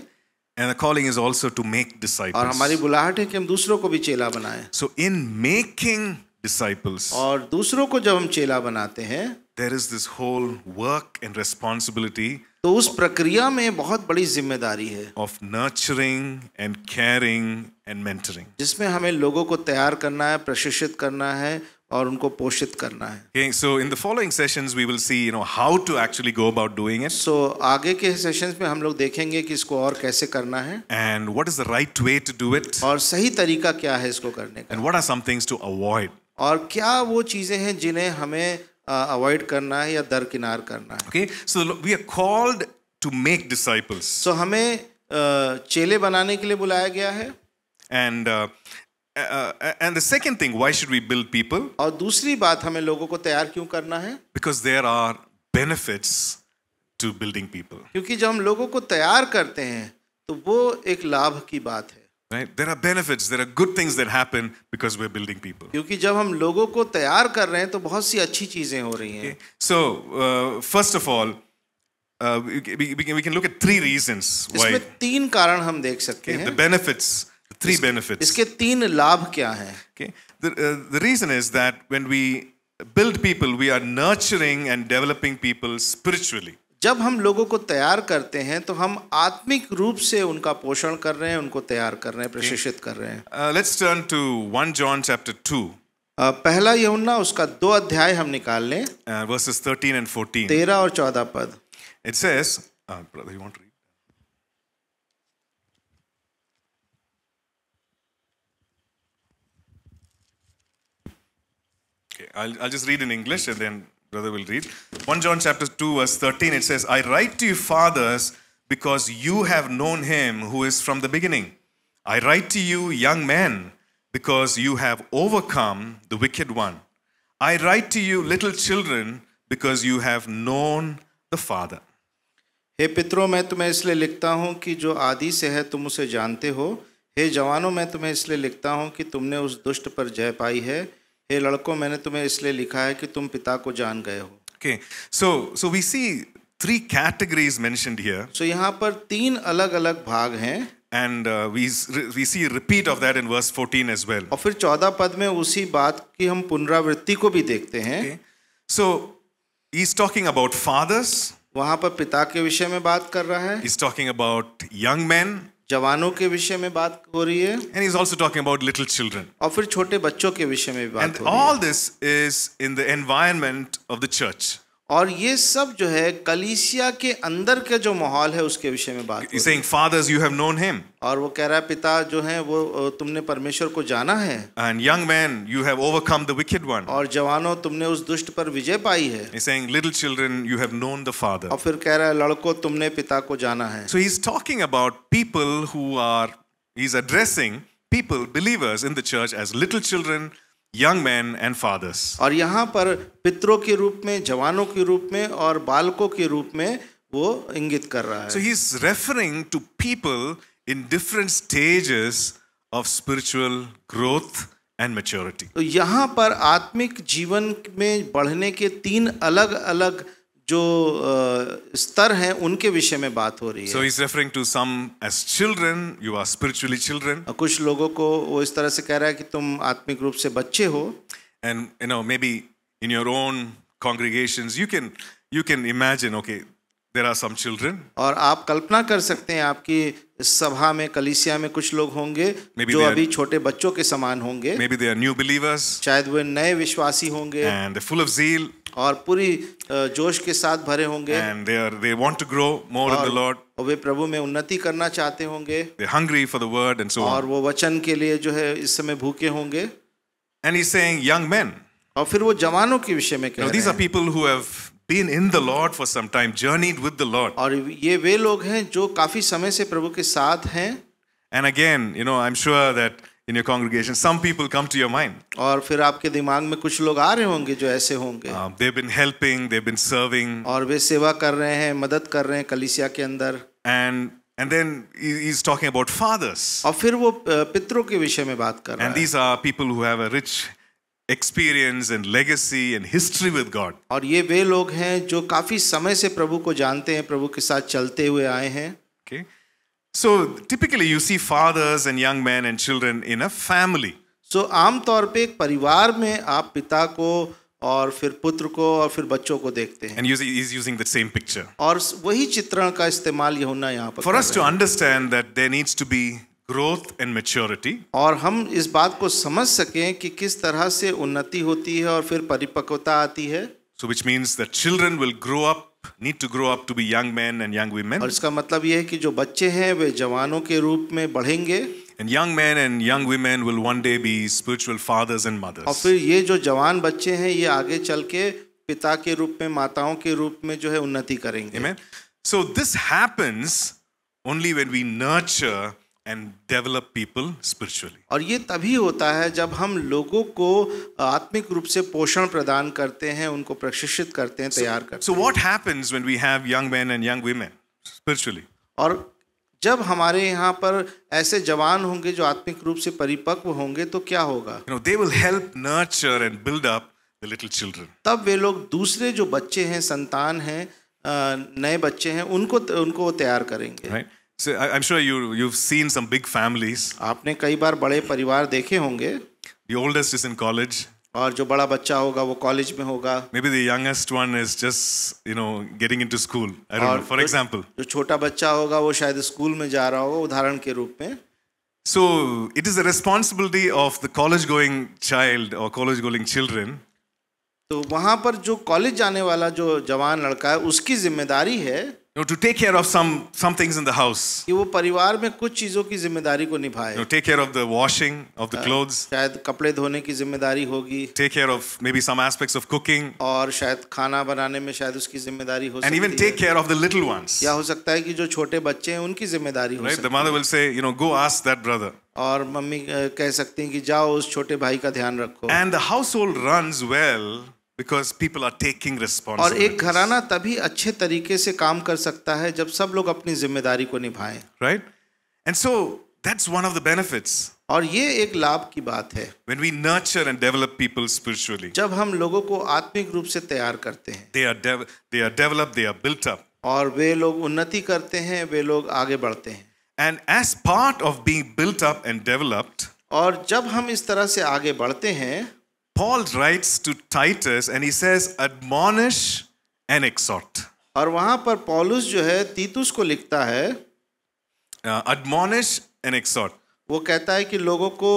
And the calling is also to make disciples. और हमारी बुलाहट है कि हम दूसरों को भी चेला बनाएं. So in making disciples. और दूसरों को जब हम चेला बनाते हैं there is this whole work and responsibility तो उस प्रक्रिया में बहुत बड़ी जिम्मेदारी है of nurturing and caring and mentoring जिसमें हमें लोगों को तैयार करना है प्रशिक्षित करना है और उनको पोषित करना है okay, so in the following sessions we will see you know how to actually go about doing it so आगे के सेशंस में हम लोग देखेंगे कि इसको और कैसे करना है and what is the right way to do it और सही तरीका क्या है इसको करने का and what are some things to avoid और क्या वो चीजें हैं जिन्हें हमें अवॉइड करना है या दरकिनार करना है okay so we are called to make disciples so हमें चेले बनाने के लिए बुलाया गया है and and the second thing why should we build people और दूसरी बात हमें लोगों को तैयार क्यों करना है because there are benefits to building people क्योंकि जब हम लोगों को तैयार करते हैं तो वो एक लाभ की बात है right there are benefits there are good things that happen because we're building people क्योंकि so uh, first of all uh, we, can, look at three reasons why इसमें the benefits the three benefits okay the, uh, the reason is that when we build people we are nurturing and developing people spiritually जब हम लोगों को तैयार करते हैं तो हम आत्मिक रूप से उनका पोषण कर रहे हैं उनको तैयार कर रहे हैं प्रशिक्षित कर रहे हैं let's turn to one John chapter two पहला यूहन्ना उसका दो अध्याय हम निकाल लें वर्सेस थर्टीन एंड फोर्टीन तेरह और चौदह पद it says brother you want to I'll, I'll just read in English and then brother will read. 1 John chapter 2, verse 13, it says, I write to you, fathers, because you have known him who is from the beginning. I write to you, young men, because you have overcome the wicked one. I write to you, little children, because you have known the Father. हे पितरों मैं तुम्हें इसलिए लिखता हूँ कि जो आदि से है तुम उसे जानते हो हे जवानों मैं तुम्हें इसलिए लिखता हूँ कि तुमने उस दुष्ट पर जय पाई है हे लड़कों मैंने तुम्हें इसलिए लिखा है कि तुम पिता को जान गए हो okay so so we see three categories mentioned here so यहां पर तीन अलग अलग भाग हैं and we we see repeat of that in verse 14 as well और फिर 14 पद में उसी बात की हम पुनरावृत्ति को भी देखते हैं so he is talking about fathers वहां पर पिता के विषय में बात कर रहा है he is talking about young men जवानों के विषय में बात हो रही है and is also talking about little children और फिर छोटे बच्चों के विषय में भी बात हो रही है all this is in the environment of the church और ये सब जो है कलीसिया के अंदर के जो माहौल है उसके विषय में बात saying, Fathers, you have known him. और वो कह रहा है पिता जो है वो तुमने परमेश्वर को जाना है and young man you have overcome the one और जवानों तुमने उस दुष्ट पर विजय पाई है saying, Little children, you have known the और फिर कह रहा है लड़को तुमने पिता को जाना है so he is talking about people who are is addressing people believers in the church as little children young man and fathers और यहाँ पर पितरों के रूप में जवानों के रूप में और बालकों के रूप में वो इंगित कर रहा है so he is referring to people in different stages of spiritual growth and maturity तो यहाँ पर आत्मिक जीवन में बढ़ने के तीन अलग अलग जो स्तर हैं उनके विषय में बात हो रही है so is referring to some as children you are spiritually children कुछ लोगों को वो इस तरह से कह रहा है कि तुम आत्मिक रूप से बच्चे हो and you know may be in your own congregations you can you can imagine okay there are some children और आप कल्पना कर सकते हैं आपकी सभा में कलीसिया में कुछ लोग होंगे maybe जो अभी छोटे बच्चों के समान होंगे maybe they are new believers शायद वे नए विश्वासी होंगे and they're full of zeal और पूरी जोश के साथ भरे होंगे and they are they want to grow more in the Lord और वे प्रभु में उन्नति करना चाहते होंगे they hungry for the word and so और वो वचन के लिए जो है इस समय भूखे होंगे and he saying young men और फिर वो जवानों के विषय में कह रहे हैं these are people who have been in the lord for some time journeyed with the lord और ये वे लोग हैं जो काफी समय से प्रभु के साथ हैं and again you know I am sure that in your congregation some people come to your mind aur fir aapke dimag mein kuch log aa rahe honge jo aise honge they've been helping they've been serving aur ve seva kar rahe hain madad kar rahe hain कलीसिया ke andar and and then he is talking about fathers aur fir wo pitron ke vishay mein baat kar raha hai and these are people who have a rich experience and legacy and history with God. aur ye ve log hain jo kafi samay se prabhu ko jante hain prabhu ke sath chalte hue aaye hain okay. So typically you see fathers and young men and children in a family. So आमतौर पे एक परिवार में आप पिता को और फिर पुत्र को और फिर बच्चों को देखते हैं and using, he's using the same picture. और वही चित्रण का इस्तेमाल यहुना यहाँ पर For us to understand that there needs to be growth and maturity और हम इस बात को समझ सकें कि किस तरह से उन्नति होती है और फिर परिपक्वता आती है So which means that children will grow up need to grow up to be young men and young women. और इसका मतलब ये है कि जो बच्चे हैं वे जवानों के रूप में बढ़ेंगे. And young men and young women will one day be spiritual fathers and mothers. और फिर ये जो जवान बच्चे हैं ये आगे चल के पिता के रूप में माताओं के रूप में जो है उन्नति करेंगे. Amen. So this happens only when we nurture and develop people spiritually और ये तभी होता है जब हम लोगों को आत्मिक रूप से पोषण प्रदान करते हैं उनको प्रशिक्षित करते हैं तैयार करते हैं so what happens when we have young men and young women spiritually और जब हमारे यहाँ पर ऐसे जवान होंगे जो आत्मिक रूप से परिपक्व होंगे तो क्या होगा you know they will help nurture and build up the little children तब वे लोग दूसरे जो बच्चे हैं संतान हैं नए बच्चे हैं उनको उनको तैयार करेंगे right? So I'm sure you you've seen some big families. आपने कई बार बड़े परिवार देखे होंगे. The oldest is in college. और जो बड़ा बच्चा होगा वो कॉलेज में होगा. Maybe the youngest one is just you know getting into school. I don't know. For example. जो छोटा बच्चा होगा वो शायद स्कूल में जा रहा होगा उदाहरण के रूप में. So it is the responsibility of the college-going child or college-going children. तो वहाँ पर जो कॉलेज जाने वाला जो जवान लड़का है उसकी जिम्मेदारी you know, to take care of some some things in the house. वो परिवार में कुछ चीजों की जिम्मेदारी को निभाए. You know, take care of the washing of the clothes. शायद कपड़े धोने की जिम्मेदारी होगी. Take care of maybe some aspects of cooking. और शायद खाना बनाने में शायद उसकी जिम्मेदारी हो And even take care of the little ones. या हो सकता है कि जो छोटे बच्चे हैं उनकी जिम्मेदारी हो Right, the mother will say, you know, go ask that brother. और मम्मी कह सकती हैं कि जाओ उस छोटे भाई का ध्यान रखो. And the household runs well. because people are taking responsibility. और एक घराना तभी अच्छे तरीके से काम कर सकता है जब सब लोग अपनी जिम्मेदारी को निभाएं Right? And so that's one of the benefits. और ये एक लाभ की बात है when we nurture and develop people spiritually जब हम लोगों को आत्मिक रूप से तैयार करते हैं they are they are developed they are built up और वे लोग उन्नति करते हैं वे लोग आगे बढ़ते हैं and as part of being built up and developed और जब हम इस तरह से आगे बढ़ते हैं Paul writes to Titus and he says, admonish and exhort. और वहां पर पॉलुस जो है तीतुस को लिखता है एडमोनिश एंड एक्सॉर्ट वो कहता है कि लोगों को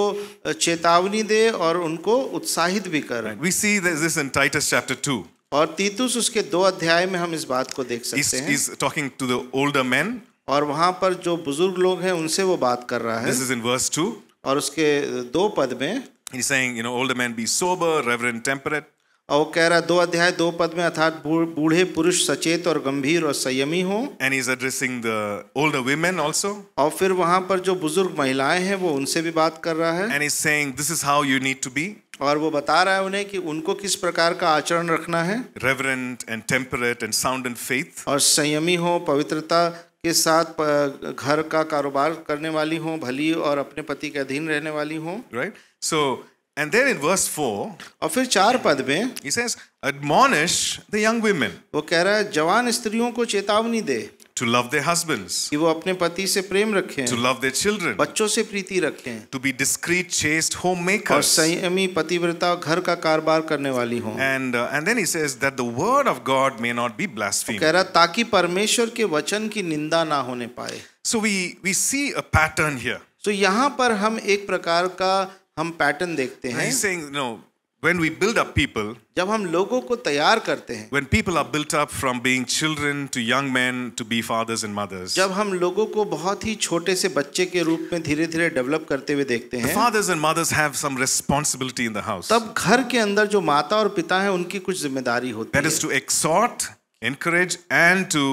चेतावनी दे और उनको उत्साहित भी कर we see this in Titus chapter 2 और तीतुस उसके दो अध्याय में हम इस बात को देख सकते हैं is talking to the older men और वहां पर जो बुजुर्ग लोग हैं उनसे वो बात कर रहा है दिस इज इन वर्स 2 और उसके दो पद में He's saying, you know, older men be sober, reverent, temperate. और वो कह रहा दो अध्याय दो पद में अर्थात बूढ़े पुरुष सचेत और गंभीर और संयमी हो and is addressing the older women also और फिर वहां पर जो बुजुर्ग महिलाएं हैं वो उनसे भी बात कर रहा है and is saying this is how you need to be और वो बता रहा है उन्हें कि उनको किस प्रकार का आचरण रखना है reverent and temperate and sound and faith और संयमी हो पवित्रता के साथ घर का कारोबार करने वाली हो भली और अपने पति के अधीन रहने वाली हो right so And then in verse 4, और फिर चार पद में he says, admonish the young women. वो कह रहा है जवान स्त्रियों को चेतावनी दे to love their husbands ki wo apne pati se prem rakhe to love their children bachcho se preeti rakhe to be discreet chaste homemakers aur संयमी pativrata ghar ka कारोबार karne wali ho and uh, and then he says that the word of god may not be blasphemed keh raha ताकि parmeshwar ke vachan ki ninda na hone paaye so we we see a pattern here so yahan par hum ek prakar ka hum pattern dekhte hain he saying no When we build up people, जब हम लोगों को तैयार करते हैं when people are built up from being children to young men to be fathers and mothers, जब हम लोगों को बहुत ही छोटे से बच्चे के रूप में धीरे धीरे डेवलप करते हुए देखते the fathers and mothers have some responsibility in the house. तब घर के अंदर जो माता और पिता हैं उनकी कुछ जिम्मेदारी होती That है is to exhort, encourage, and to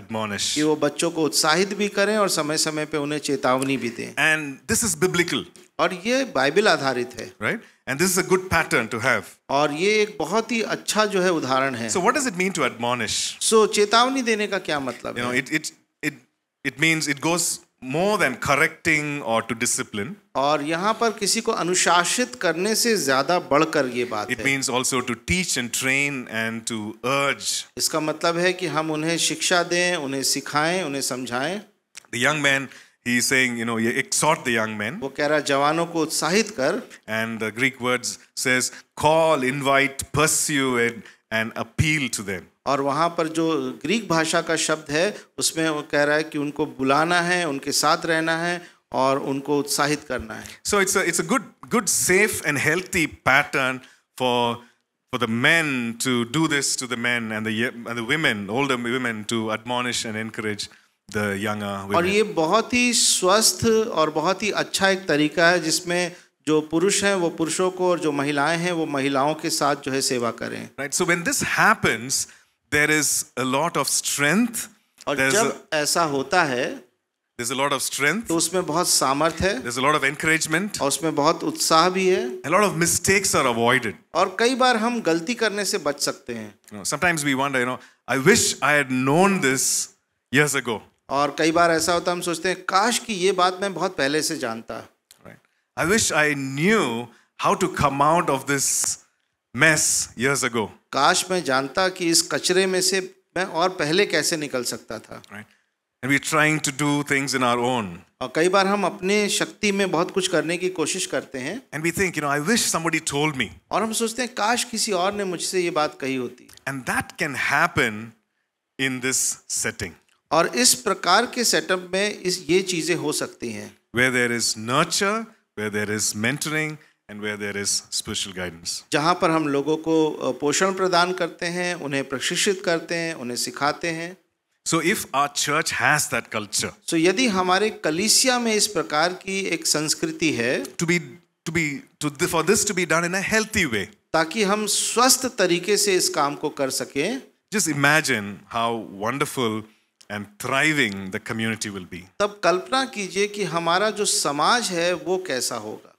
admonish. कि वो बच्चों को उत्साहित भी करें और समय समय पे उन्हें चेतावनी भी दें And this is biblical, और ये बाइबल आधारित है right? And this is a good pattern to have. और ये एक बहुत ही अच्छा जो है उदाहरण है. So what does it mean to admonish? So चेतावनी देने का क्या मतलब है? You know, it it it it means it goes more than correcting or to discipline. और यहाँ पर किसी को अनुशासित करने से ज्यादा बढ़कर ये बात It है. means also to teach and train and to urge. इसका मतलब है कि हम उन्हें शिक्षा दें, उन्हें सिखाएं, उन्हें समझाएं. The young man He's saying, you know, exhort the young men. वो कह रहा जवानों को उत्साहित कर. And the Greek words says call, invite, pursue and, and appeal to them. और वहाँ पर जो ग्रीक भाषा का शब्द है उसमें वो कह रहा है कि उनको बुलाना है उनके साथ रहना है और उनको उत्साहित करना है so it's it's a good good safe and healthy pattern for for the men to do this to the men and the, and the women, older women, to admonish and encourage the younger women. और ये बहुत ही स्वस्थ और बहुत ही अच्छा एक तरीका है जिसमें जो पुरुष हैं वो पुरुषों को और जो महिलाएं हैं वो महिलाओं के साथ जो है सेवा करें right so when this happens there is a lot of strength और जब ऐसा होता है There's a lot of strength. तो उसमें बहुत सामर्थ है There's a lot of encouragement. और उसमें बहुत उत्साह भी है A lot of mistakes are avoided. और कई बार हम गलती करने से बच सकते हैं you know, Sometimes we wonder, you know, I wish I had known this years ago. और कई बार ऐसा होता हम सोचते हैं काश कि ये बात मैं बहुत पहले से जानता I wish I knew how to come out of this mess years ago. काश मैं जानता कि इस कचरे में से मैं और पहले कैसे निकल सकता था right. And we're trying to do things in our own. और कई बार हम अपने शक्ति में बहुत कुछ करने की कोशिश करते हैं And we think, you know, I wish somebody told me. और हम सोचते हैं काश किसी और ने मुझसे ये बात कही होती And that can happen in this setting. और इस प्रकार के सेटअप में इस ये चीजें हो सकती हैं where there is nurture where there is mentoring and where there is special guidance जहां पर हम लोगों को पोषण प्रदान करते हैं उन्हें प्रशिक्षित करते हैं उन्हें सिखाते हैं so if our church has that culture so यदि हमारे कलीसिया में इस प्रकार की एक संस्कृति है to be to be to for this to be done in a healthy way ताकि हम स्वस्थ तरीके से इस काम को कर सकें just imagine how wonderful and thriving the community will be. तब कल्पना कीजिए कि हमारा जो समाज है वो कैसा होगा.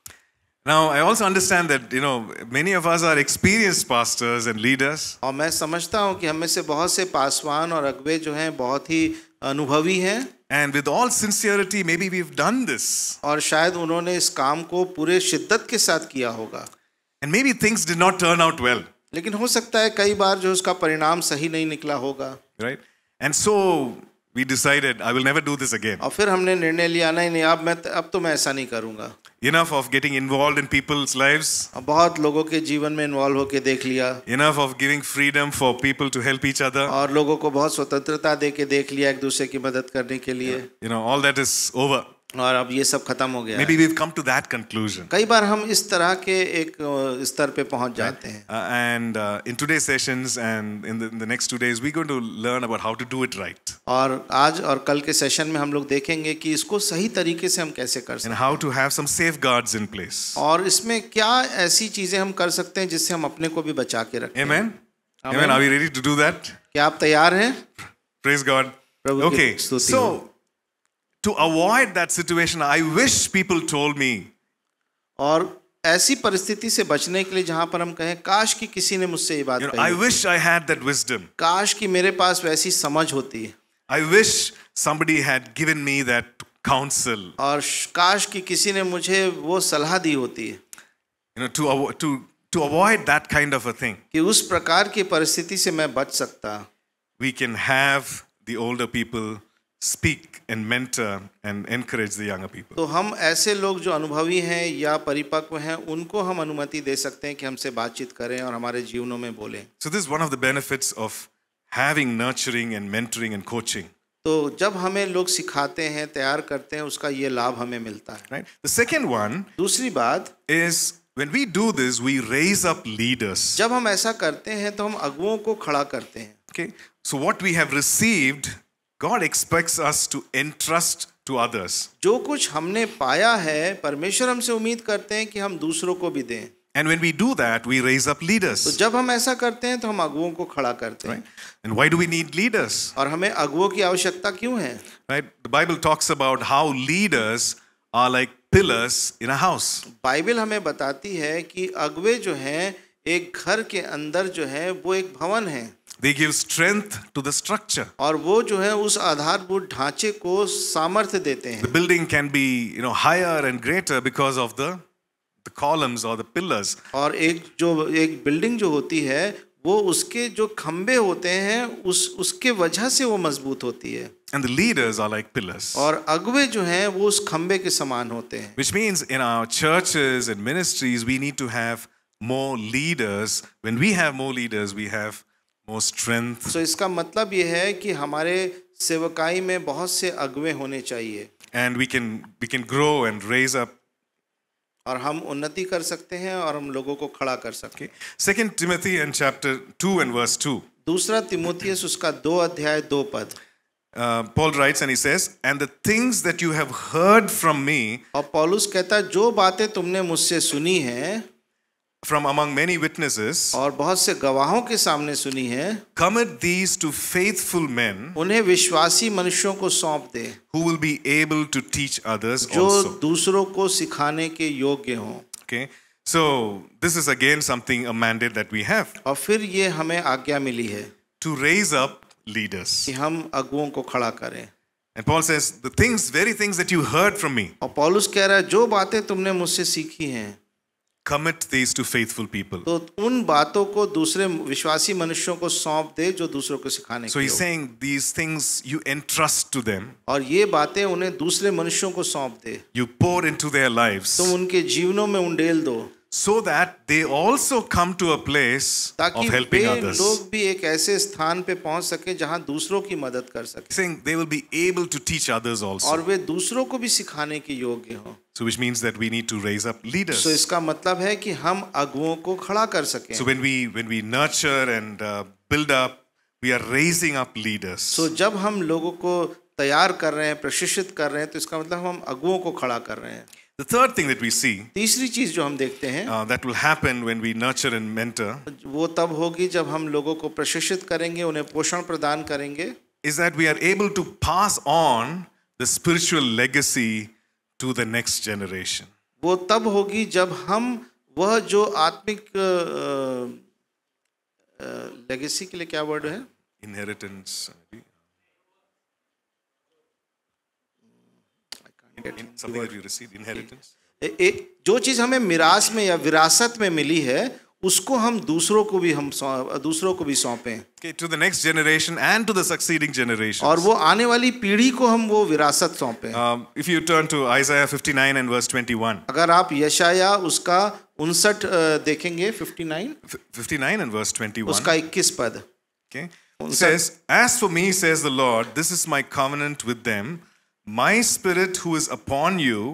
Now I also understand that you know many of us are experienced pastors and leaders. और मैं समझता हूँ कि हम में से बहुत से पासवान और अगुवे जो हैं बहुत ही अनुभवी हैं. And with all sincerity, maybe we've done this. और शायद उन्होंने इस काम को पूरे शिद्दत के साथ किया होगा. And maybe things did not turn out well. लेकिन हो सकता है कई बार जो उसका परिणाम सही नहीं निकला होगा. Right. And so we decided I will never do this again. और फिर हमने निर्णय लिया अब मैं अब तो मैं ऐसा नहीं करूंगा. Enough of getting involved in people's lives. बहुत लोगों के जीवन में इन्वॉल्व होके देख लिया. Enough of giving freedom for people to help each other. और लोगों को बहुत स्वतंत्रता दे के देख लिया एक दूसरे की मदद करने के लिए. You know all that is over. और अब ये सब खत्म हो गया Maybe come to that conclusion. कई बार हम इस तरह के एक स्तर पे पहुंच जाते हैं uh, uh, और आज और कल के सेशन में हम लोग देखेंगे कि इसको सही तरीके से हम कैसे कर सकते हैं how to have some safeguards in और इसमें क्या ऐसी चीजें हम कर सकते हैं जिससे हम अपने को भी बचा के रखें क्या आप तैयार हैं praise God okay to avoid that situation i wish people told me और ऐसी परिस्थिति से बचने के लिए जहां पर हम कहें काश कि किसी ने मुझसे ये बात I wish I had that wisdom काश कि मेरे पास वैसी समझ होती है I wish somebody had given me that counsel और काश कि किसी ने मुझे वो सलाह दी होती है you know to to to avoid that kind of a thing कि उस प्रकार की परिस्थिति से मैं बच सकता we can have the older people speak and mentor and encourage the younger people. तो हम ऐसे लोग जो अनुभवी हैं या परिपक्व हैं उनको हम अनुमति दे सकते हैं कि हमसे बातचीत करें और हमारे जीवनों में बोलें. So this is one of the benefits of having nurturing and mentoring and coaching. तो जब हमें लोग सिखाते हैं तैयार करते हैं उसका ये लाभ हमें मिलता है right? The second one दूसरी बात is when we do this we raise up leaders. जब हम ऐसा करते हैं तो हम अगुओं को खड़ा करते हैं. Okay? So what we have received God expects us to entrust to others. जो कुछ हमने पाया है परमेश्वर हमसे उम्मीद करते हैं कि हम दूसरों को भी दें And when we do that, we raise up leaders. तो जब हम ऐसा करते हैं तो हम अगुओं को खड़ा करते हैं right? And why do we need leaders? और हमें अगुओं की आवश्यकता क्यों है Right? The Bible talks about how leaders are like pillars in a house. Bible हमें बताती है कि अगुए जो हैं एक घर के अंदर जो है वो एक भवन है They give strength to the structure. और वो जो है उस आधारभूत ढांचे को सामर्थ्य देते हैं The building can be, you know, higher and greater because of the the columns or the pillars. और एक जो एक बिल्डिंग जो होती है वो उसके जो खंबे होते हैं उस उसके वजह से वो मजबूत होती है And the leaders are like pillars. और अगुवे जो हैं वो उस खंबे के समान होते हैं Which means in our churches and ministries we need to have more leaders. When we have more leaders, we have more strength. So iska matlab ye hai ki hamare sevakai mein bahut se agwe hone chahiye And we can we can grow and raise up. और हम उन्नति कर सकते हैं और हम लोगों को खड़ा कर सकते हैं. Second and chapter chapter and verse verse दूसरा तिमोथियस उसका दो अध्याय दो पद. Paul writes and and he says, "And the things that you have heard from और पॉलुस कहता है जो बातें तुमने मुझसे सुनी हैं. from among many witnesses और बहुत से गवाहों के सामने सुनी है commit these to faithful men unhe vishwasi manushyon ko सौंप de who will be able to teach others जो also. dusron ko sikhane ke yogya ho okay so this is again something a mandate that we have aur fir ye hame aagya mili hai to raise up leaders ki hum अगुओं ko khada kare And Paul says the things very things that you heard from me aur paulus keh raha hai jo baatein tumne mujhse sikhi hain commit these to faithful people. तो उन बातों को दूसरे विश्वासी मनुष्यों को सौंप दे जो दूसरों को सिखाने So he's saying these things you entrust to them. और ये बातें उन्हें दूसरे मनुष्यों को सौंप दे You pour into their lives. तुम उनके जीवनों में उंडेल दो so that they also come to a place of helping others लोग भी एक ऐसे स्थान पे पहुंच सके जहां दूसरों की मदद कर सके saying they will be able to teach others also और वे दूसरों को भी सिखाने के योग्य हों So which means that we need to raise up leaders. So इसका मतलब है कि हम अगुओं को खड़ा कर सकें. So when we when we nurture and uh, build up, we are raising up leaders. So जब हम लोगों को तैयार कर रहे हैं, प्रशिक्षित कर रहे हैं, तो इसका मतलब हम अगुओं को खड़ा कर रहे हैं. The third thing that we see, तीसरी चीज जो हम देखते हैं that will happen when we nurture and mentor, वो तब होगी जब हम लोगों को प्रशिक्षित करेंगे उन्हें पोषण प्रदान करेंगे is that we are able to pass on the spiritual legacy to the next generation. वो तब होगी जब हम वह जो आत्मिक लेगेसी के लिए क्या वर्ड है इनहेरिटेंस जो चीज हमें मिरास में या विरासत में मिली है उसको हम दूसरों को भी हम दूसरों को भी सौंपें to the next generation and to the succeeding generation और वो आने वाली पीढ़ी को हम वो विरासत सौंपें if you turn to Isaiah 59 and verse 21 अगर आप यशाया उसका उनसठ देखेंगे 59 59 एंड वर्स 21 उसका 21 पद okay says as for me says the lord this is my covenant with them my spirit who is upon you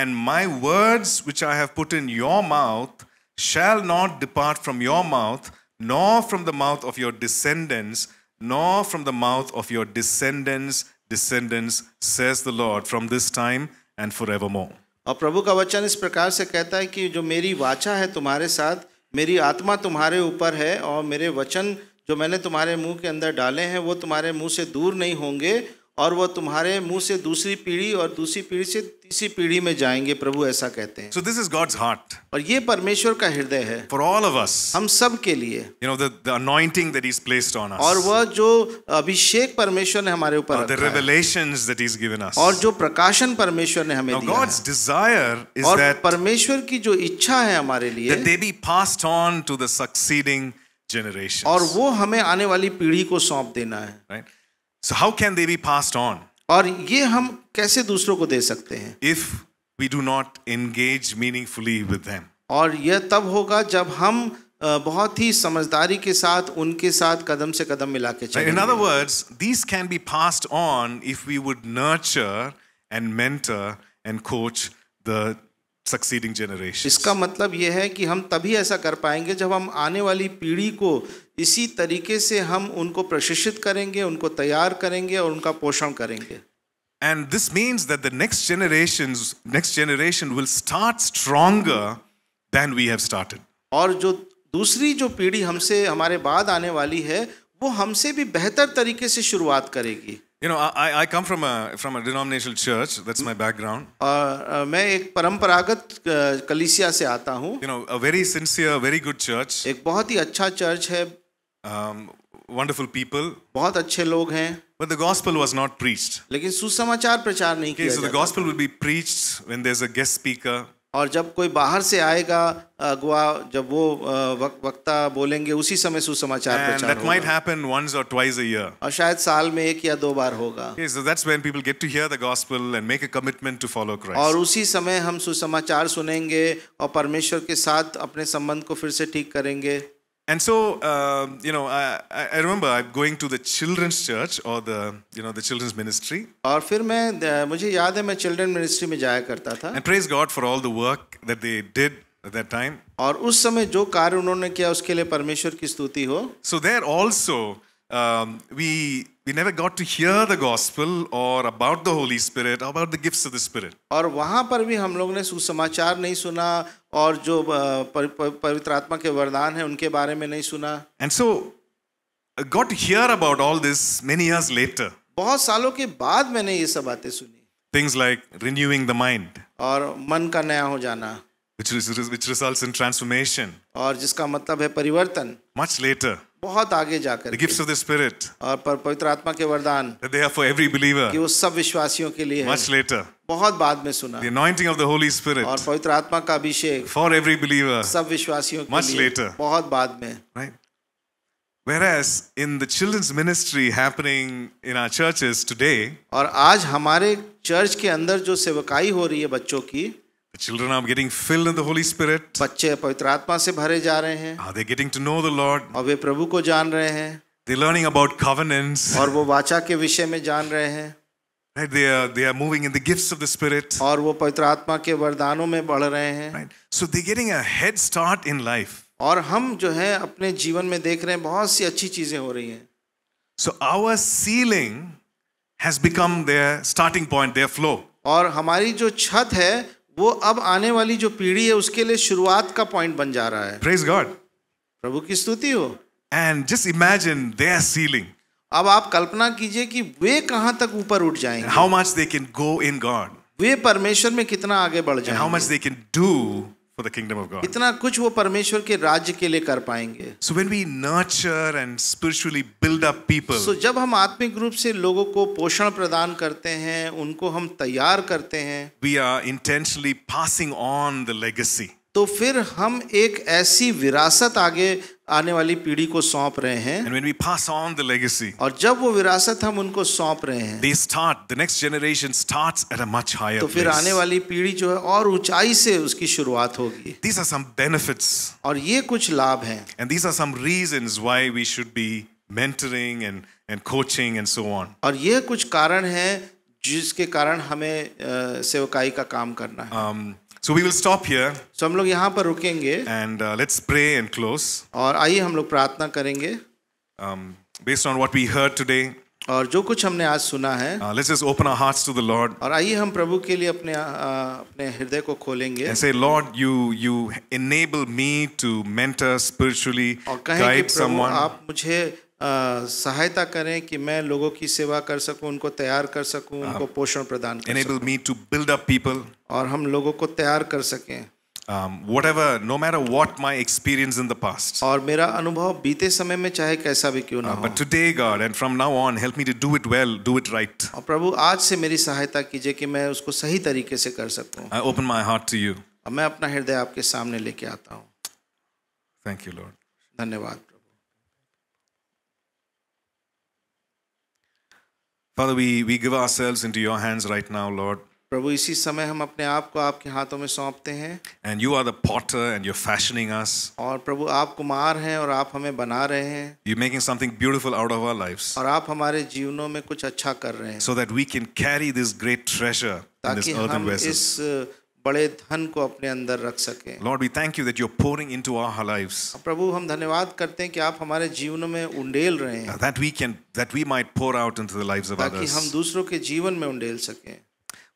and my words which i have put in your mouth shall not depart from your mouth, nor from the mouth of your descendants, nor from the mouth of your descendants' descendants, says the Lord, from this time and forevermore. और प्रभु का वचन इस प्रकार से कहता है कि जो मेरी वाचा है तुम्हारे साथ मेरी आत्मा तुम्हारे ऊपर है और मेरे वचन जो मैंने तुम्हारे मुंह के अंदर डाले हैं वो तुम्हारे मुंह से दूर नहीं होंगे और वह तुम्हारे मुंह से दूसरी पीढ़ी और दूसरी पीढ़ी से तीसरी पीढ़ी में जाएंगे प्रभु ऐसा कहते हैं so this is God's heart और ये परमेश्वर का हृदय है फॉर ऑल ऑफ अस हम सब के लिए you know the anointing that is placed on us और वह जो अभिषेक परमेश्वर ने हमारे ऊपर uh, रखा the revelations that is given us और जो प्रकाशन परमेश्वर ने हमें Now, दिया गॉड्स डिजायर इज दैट परमेश्वर की जो इच्छा है हमारे लिए that they be passed on to the succeeding generation और वो हमें आने वाली पीढ़ी को सौंप देना है right right? So how can they be passed on? और ये हम कैसे दूसरों को दे सकते हैं? If we do not engage meaningfully with them. और यह तब होगा जब हम बहुत ही समझदारी के साथ उनके साथ कदम से कदम मिला के चलें। In other words, these can be passed on if we would nurture and mentor and coach the succeeding generation. इसका मतलब यह है कि हम तभी ऐसा कर पाएंगे जब हम आने वाली पीढ़ी को इसी तरीके से हम उनको प्रशिक्षित करेंगे उनको तैयार करेंगे और उनका पोषण करेंगे And this means that the next generations next generation will start stronger than we have started. और जो दूसरी जो पीढ़ी हमसे हमारे बाद आने वाली है वो हमसे भी बेहतर तरीके से शुरुआत करेगी You know, I, I come from a from a denominational church. That's my background. और मैं एक परंपरागत कलीसिया से आता हूँ. You know, a very sincere, very good church. एक बहुत ही अच्छा चर्च है, um, wonderful people. bahut acche log hain But the gospel was not preached. lekin सुसमाचार प्रचार नहीं okay, किया so the gospel will be preached when there's a guest speaker. और जब कोई बाहर से आएगा अगवा जब वो वक, वक्ता बोलेंगे उसी समय सुसमाचार And that might happen once or twice a year. और शायद साल में एक या दो बार होगा okay, so that's when people get to hear the gospel and make a commitment to follow Christ. और उसी समय हम सुसमाचार सुनेंगे और परमेश्वर के साथ अपने संबंध को फिर से ठीक करेंगे And so, uh, you know, I, I remember I'm going to the children's church or the, you know, the children's ministry. और फिर मैं मुझे याद है मैं children ministry में जाया करता था. And praise God for all the work that they did at that time. और उस समय जो कार्य उन्होंने किया उसके लिए परमेश्वर की स्तुति हो. So there also um, we We never got to hear the gospel or about the Holy Spirit, about the gifts of the Spirit. और वहाँ पर भी हम लोगों ने सुसमाचार नहीं सुना और जो पवित्र आत्मा के वरदान हैं उनके बारे में नहीं सुना. And so I got to hear about all this many years later. बहुत सालों के बाद मैंने ये सब बातें सुनी. Things like renewing the mind. और मन का नया हो जाना. Which, which results in transformation. और जिसका मतलब है परिवर्तन. Much later. बहुत आगे जाकर गिफ्ट ऑफ द स्पिरिट और पर पवित्र आत्मा के वरदान they are for every believer कि वो सब विश्वासियों के लिए मच लेटर बहुत बाद में सुना the anointing of the holy spirit और पवित्र आत्मा का अभिषेक फॉर एवरी बिलीवर सब विश्वासियों के much लिए later बहुत बाद में right whereas in the children's ministry happening in our churches today और आज हमारे चर्च के अंदर जो सेवकाई हो रही है बच्चों की The children are getting filled in the Holy Spirit. बच्चे पवित्र आत्मा से भरे जा रहे हैं. Are they getting to know the Lord? और वे प्रभु को जान रहे हैं. They're learning about covenants. और वो वाचा के विषय में जान रहे हैं. Right, they are they are moving in the gifts of the Spirit. और वो पवित्र आत्मा के वरदानों में बढ़ रहे हैं. Right, so they're getting a head start in life. और हम जो है अपने जीवन में देख रहे हैं बहुत सी अच्छी चीजें हो रही हैं. So our ceiling has become their starting point, their flow. और हमारी जो छत है वो अब आने वाली जो पीढ़ी है उसके लिए शुरुआत का पॉइंट बन जा रहा है प्रेज गॉड प्रभु की स्तुति हो and just imagine they are ceiling अब आप कल्पना कीजिए कि वे कहां तक ऊपर उठ जाएंगे how much they can go in God वे परमेश्वर में कितना आगे बढ़ जाएंगे how much they can do for the kingdom of God. इतना कुछ वो परमेश्वर के राज्य के लिए कर पाएंगे. So when we nurture and spiritually build up people. So जब हम आत्मिक रूप से लोगों को पोषण प्रदान करते हैं, उनको हम तैयार करते हैं. We are intentionally passing on the legacy. तो फिर हम एक ऐसी विरासत आगे आने वाली पीढ़ी को सौंप रहे हैं legacy, और जब वो विरासत हम उनको सौंप रहे हैं start, तो फिर आने वाली पीढ़ी जो है और ऊंचाई से उसकी शुरुआत होगी दीज आर सम और ये कुछ लाभ हैं and these are some reason why we should be mentoring and and coaching and so on और ये कुछ कारण हैं जिसके कारण हमें uh, सेवकाई का काम करना है um, So we will stop here. So हम लोग यहाँ पर रुकेंगे. And uh, let's pray and close. और आइए हम लोग प्रार्थना करेंगे. Um, based on what we heard today. और जो कुछ हमने आज सुना है uh, let's just open our hearts to the Lord. और आइए हम प्रभु के लिए अपने uh, अपने हृदय को खोलेंगे and say Lord you you enable me to mentor spiritually guide someone. और कहें कि प्रभु आप मुझे सहायता करें कि मैं लोगों की सेवा कर सकूं उनको तैयार कर सकूं उनको पोषण प्रदान कर enable me to build up people और हम लोगों को तैयार कर सकें um, whatever no matter what my experience in the past और मेरा अनुभव बीते समय में चाहे कैसा भी क्यों ना ho but today God and from now on help me to do it well do it right aur प्रभु आज से मेरी सहायता कीजिए कि मैं उसको सही तरीके से कर sakun I open my heart to you main अपना हृदय आपके सामने लेके आता hu थैंक यू लॉर्ड धन्यवाद Father, we, we give ourselves into your hands right now, Lord. प्रभु इसी समय हम अपने आप को आपके हाथों में सौंपते हैं And you are the potter and you're fashioning us. और प्रभु आप कुमार हैं और आप हमें बना रहे हैं You're making something beautiful out of our lives और आप हमारे जीवनों में कुछ अच्छा कर रहे हैं so that we can carry this great treasure in this ताकि हम vessel. बड़े धन को अपने अंदर रख सके Lord we thank you that you are pouring into our lives प्रभु हम धन्यवाद करते हैं कि आप हमारे जीवन में उंडेल रहे हैं that we can that we might pour out into the lives of others ताकि हम दूसरों के जीवन में उंडेल सकें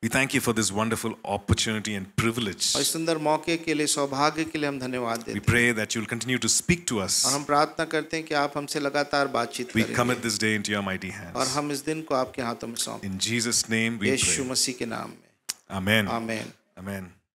we thank you for this wonderful opportunity and privilege इस सुंदर मौके के लिए सौभाग्य के लिए हम धन्यवाद देते हैं. We pray that you will continue to speak to us और हम प्रार्थना करते हैं कि आप हमसे लगातार बातचीत करें. We commit this day into your mighty hands और हम इस दिन को आपके हाथों में सौंप. In Jesus name we pray यीशु मसीह के नाम में. आमेन आमेन Amen.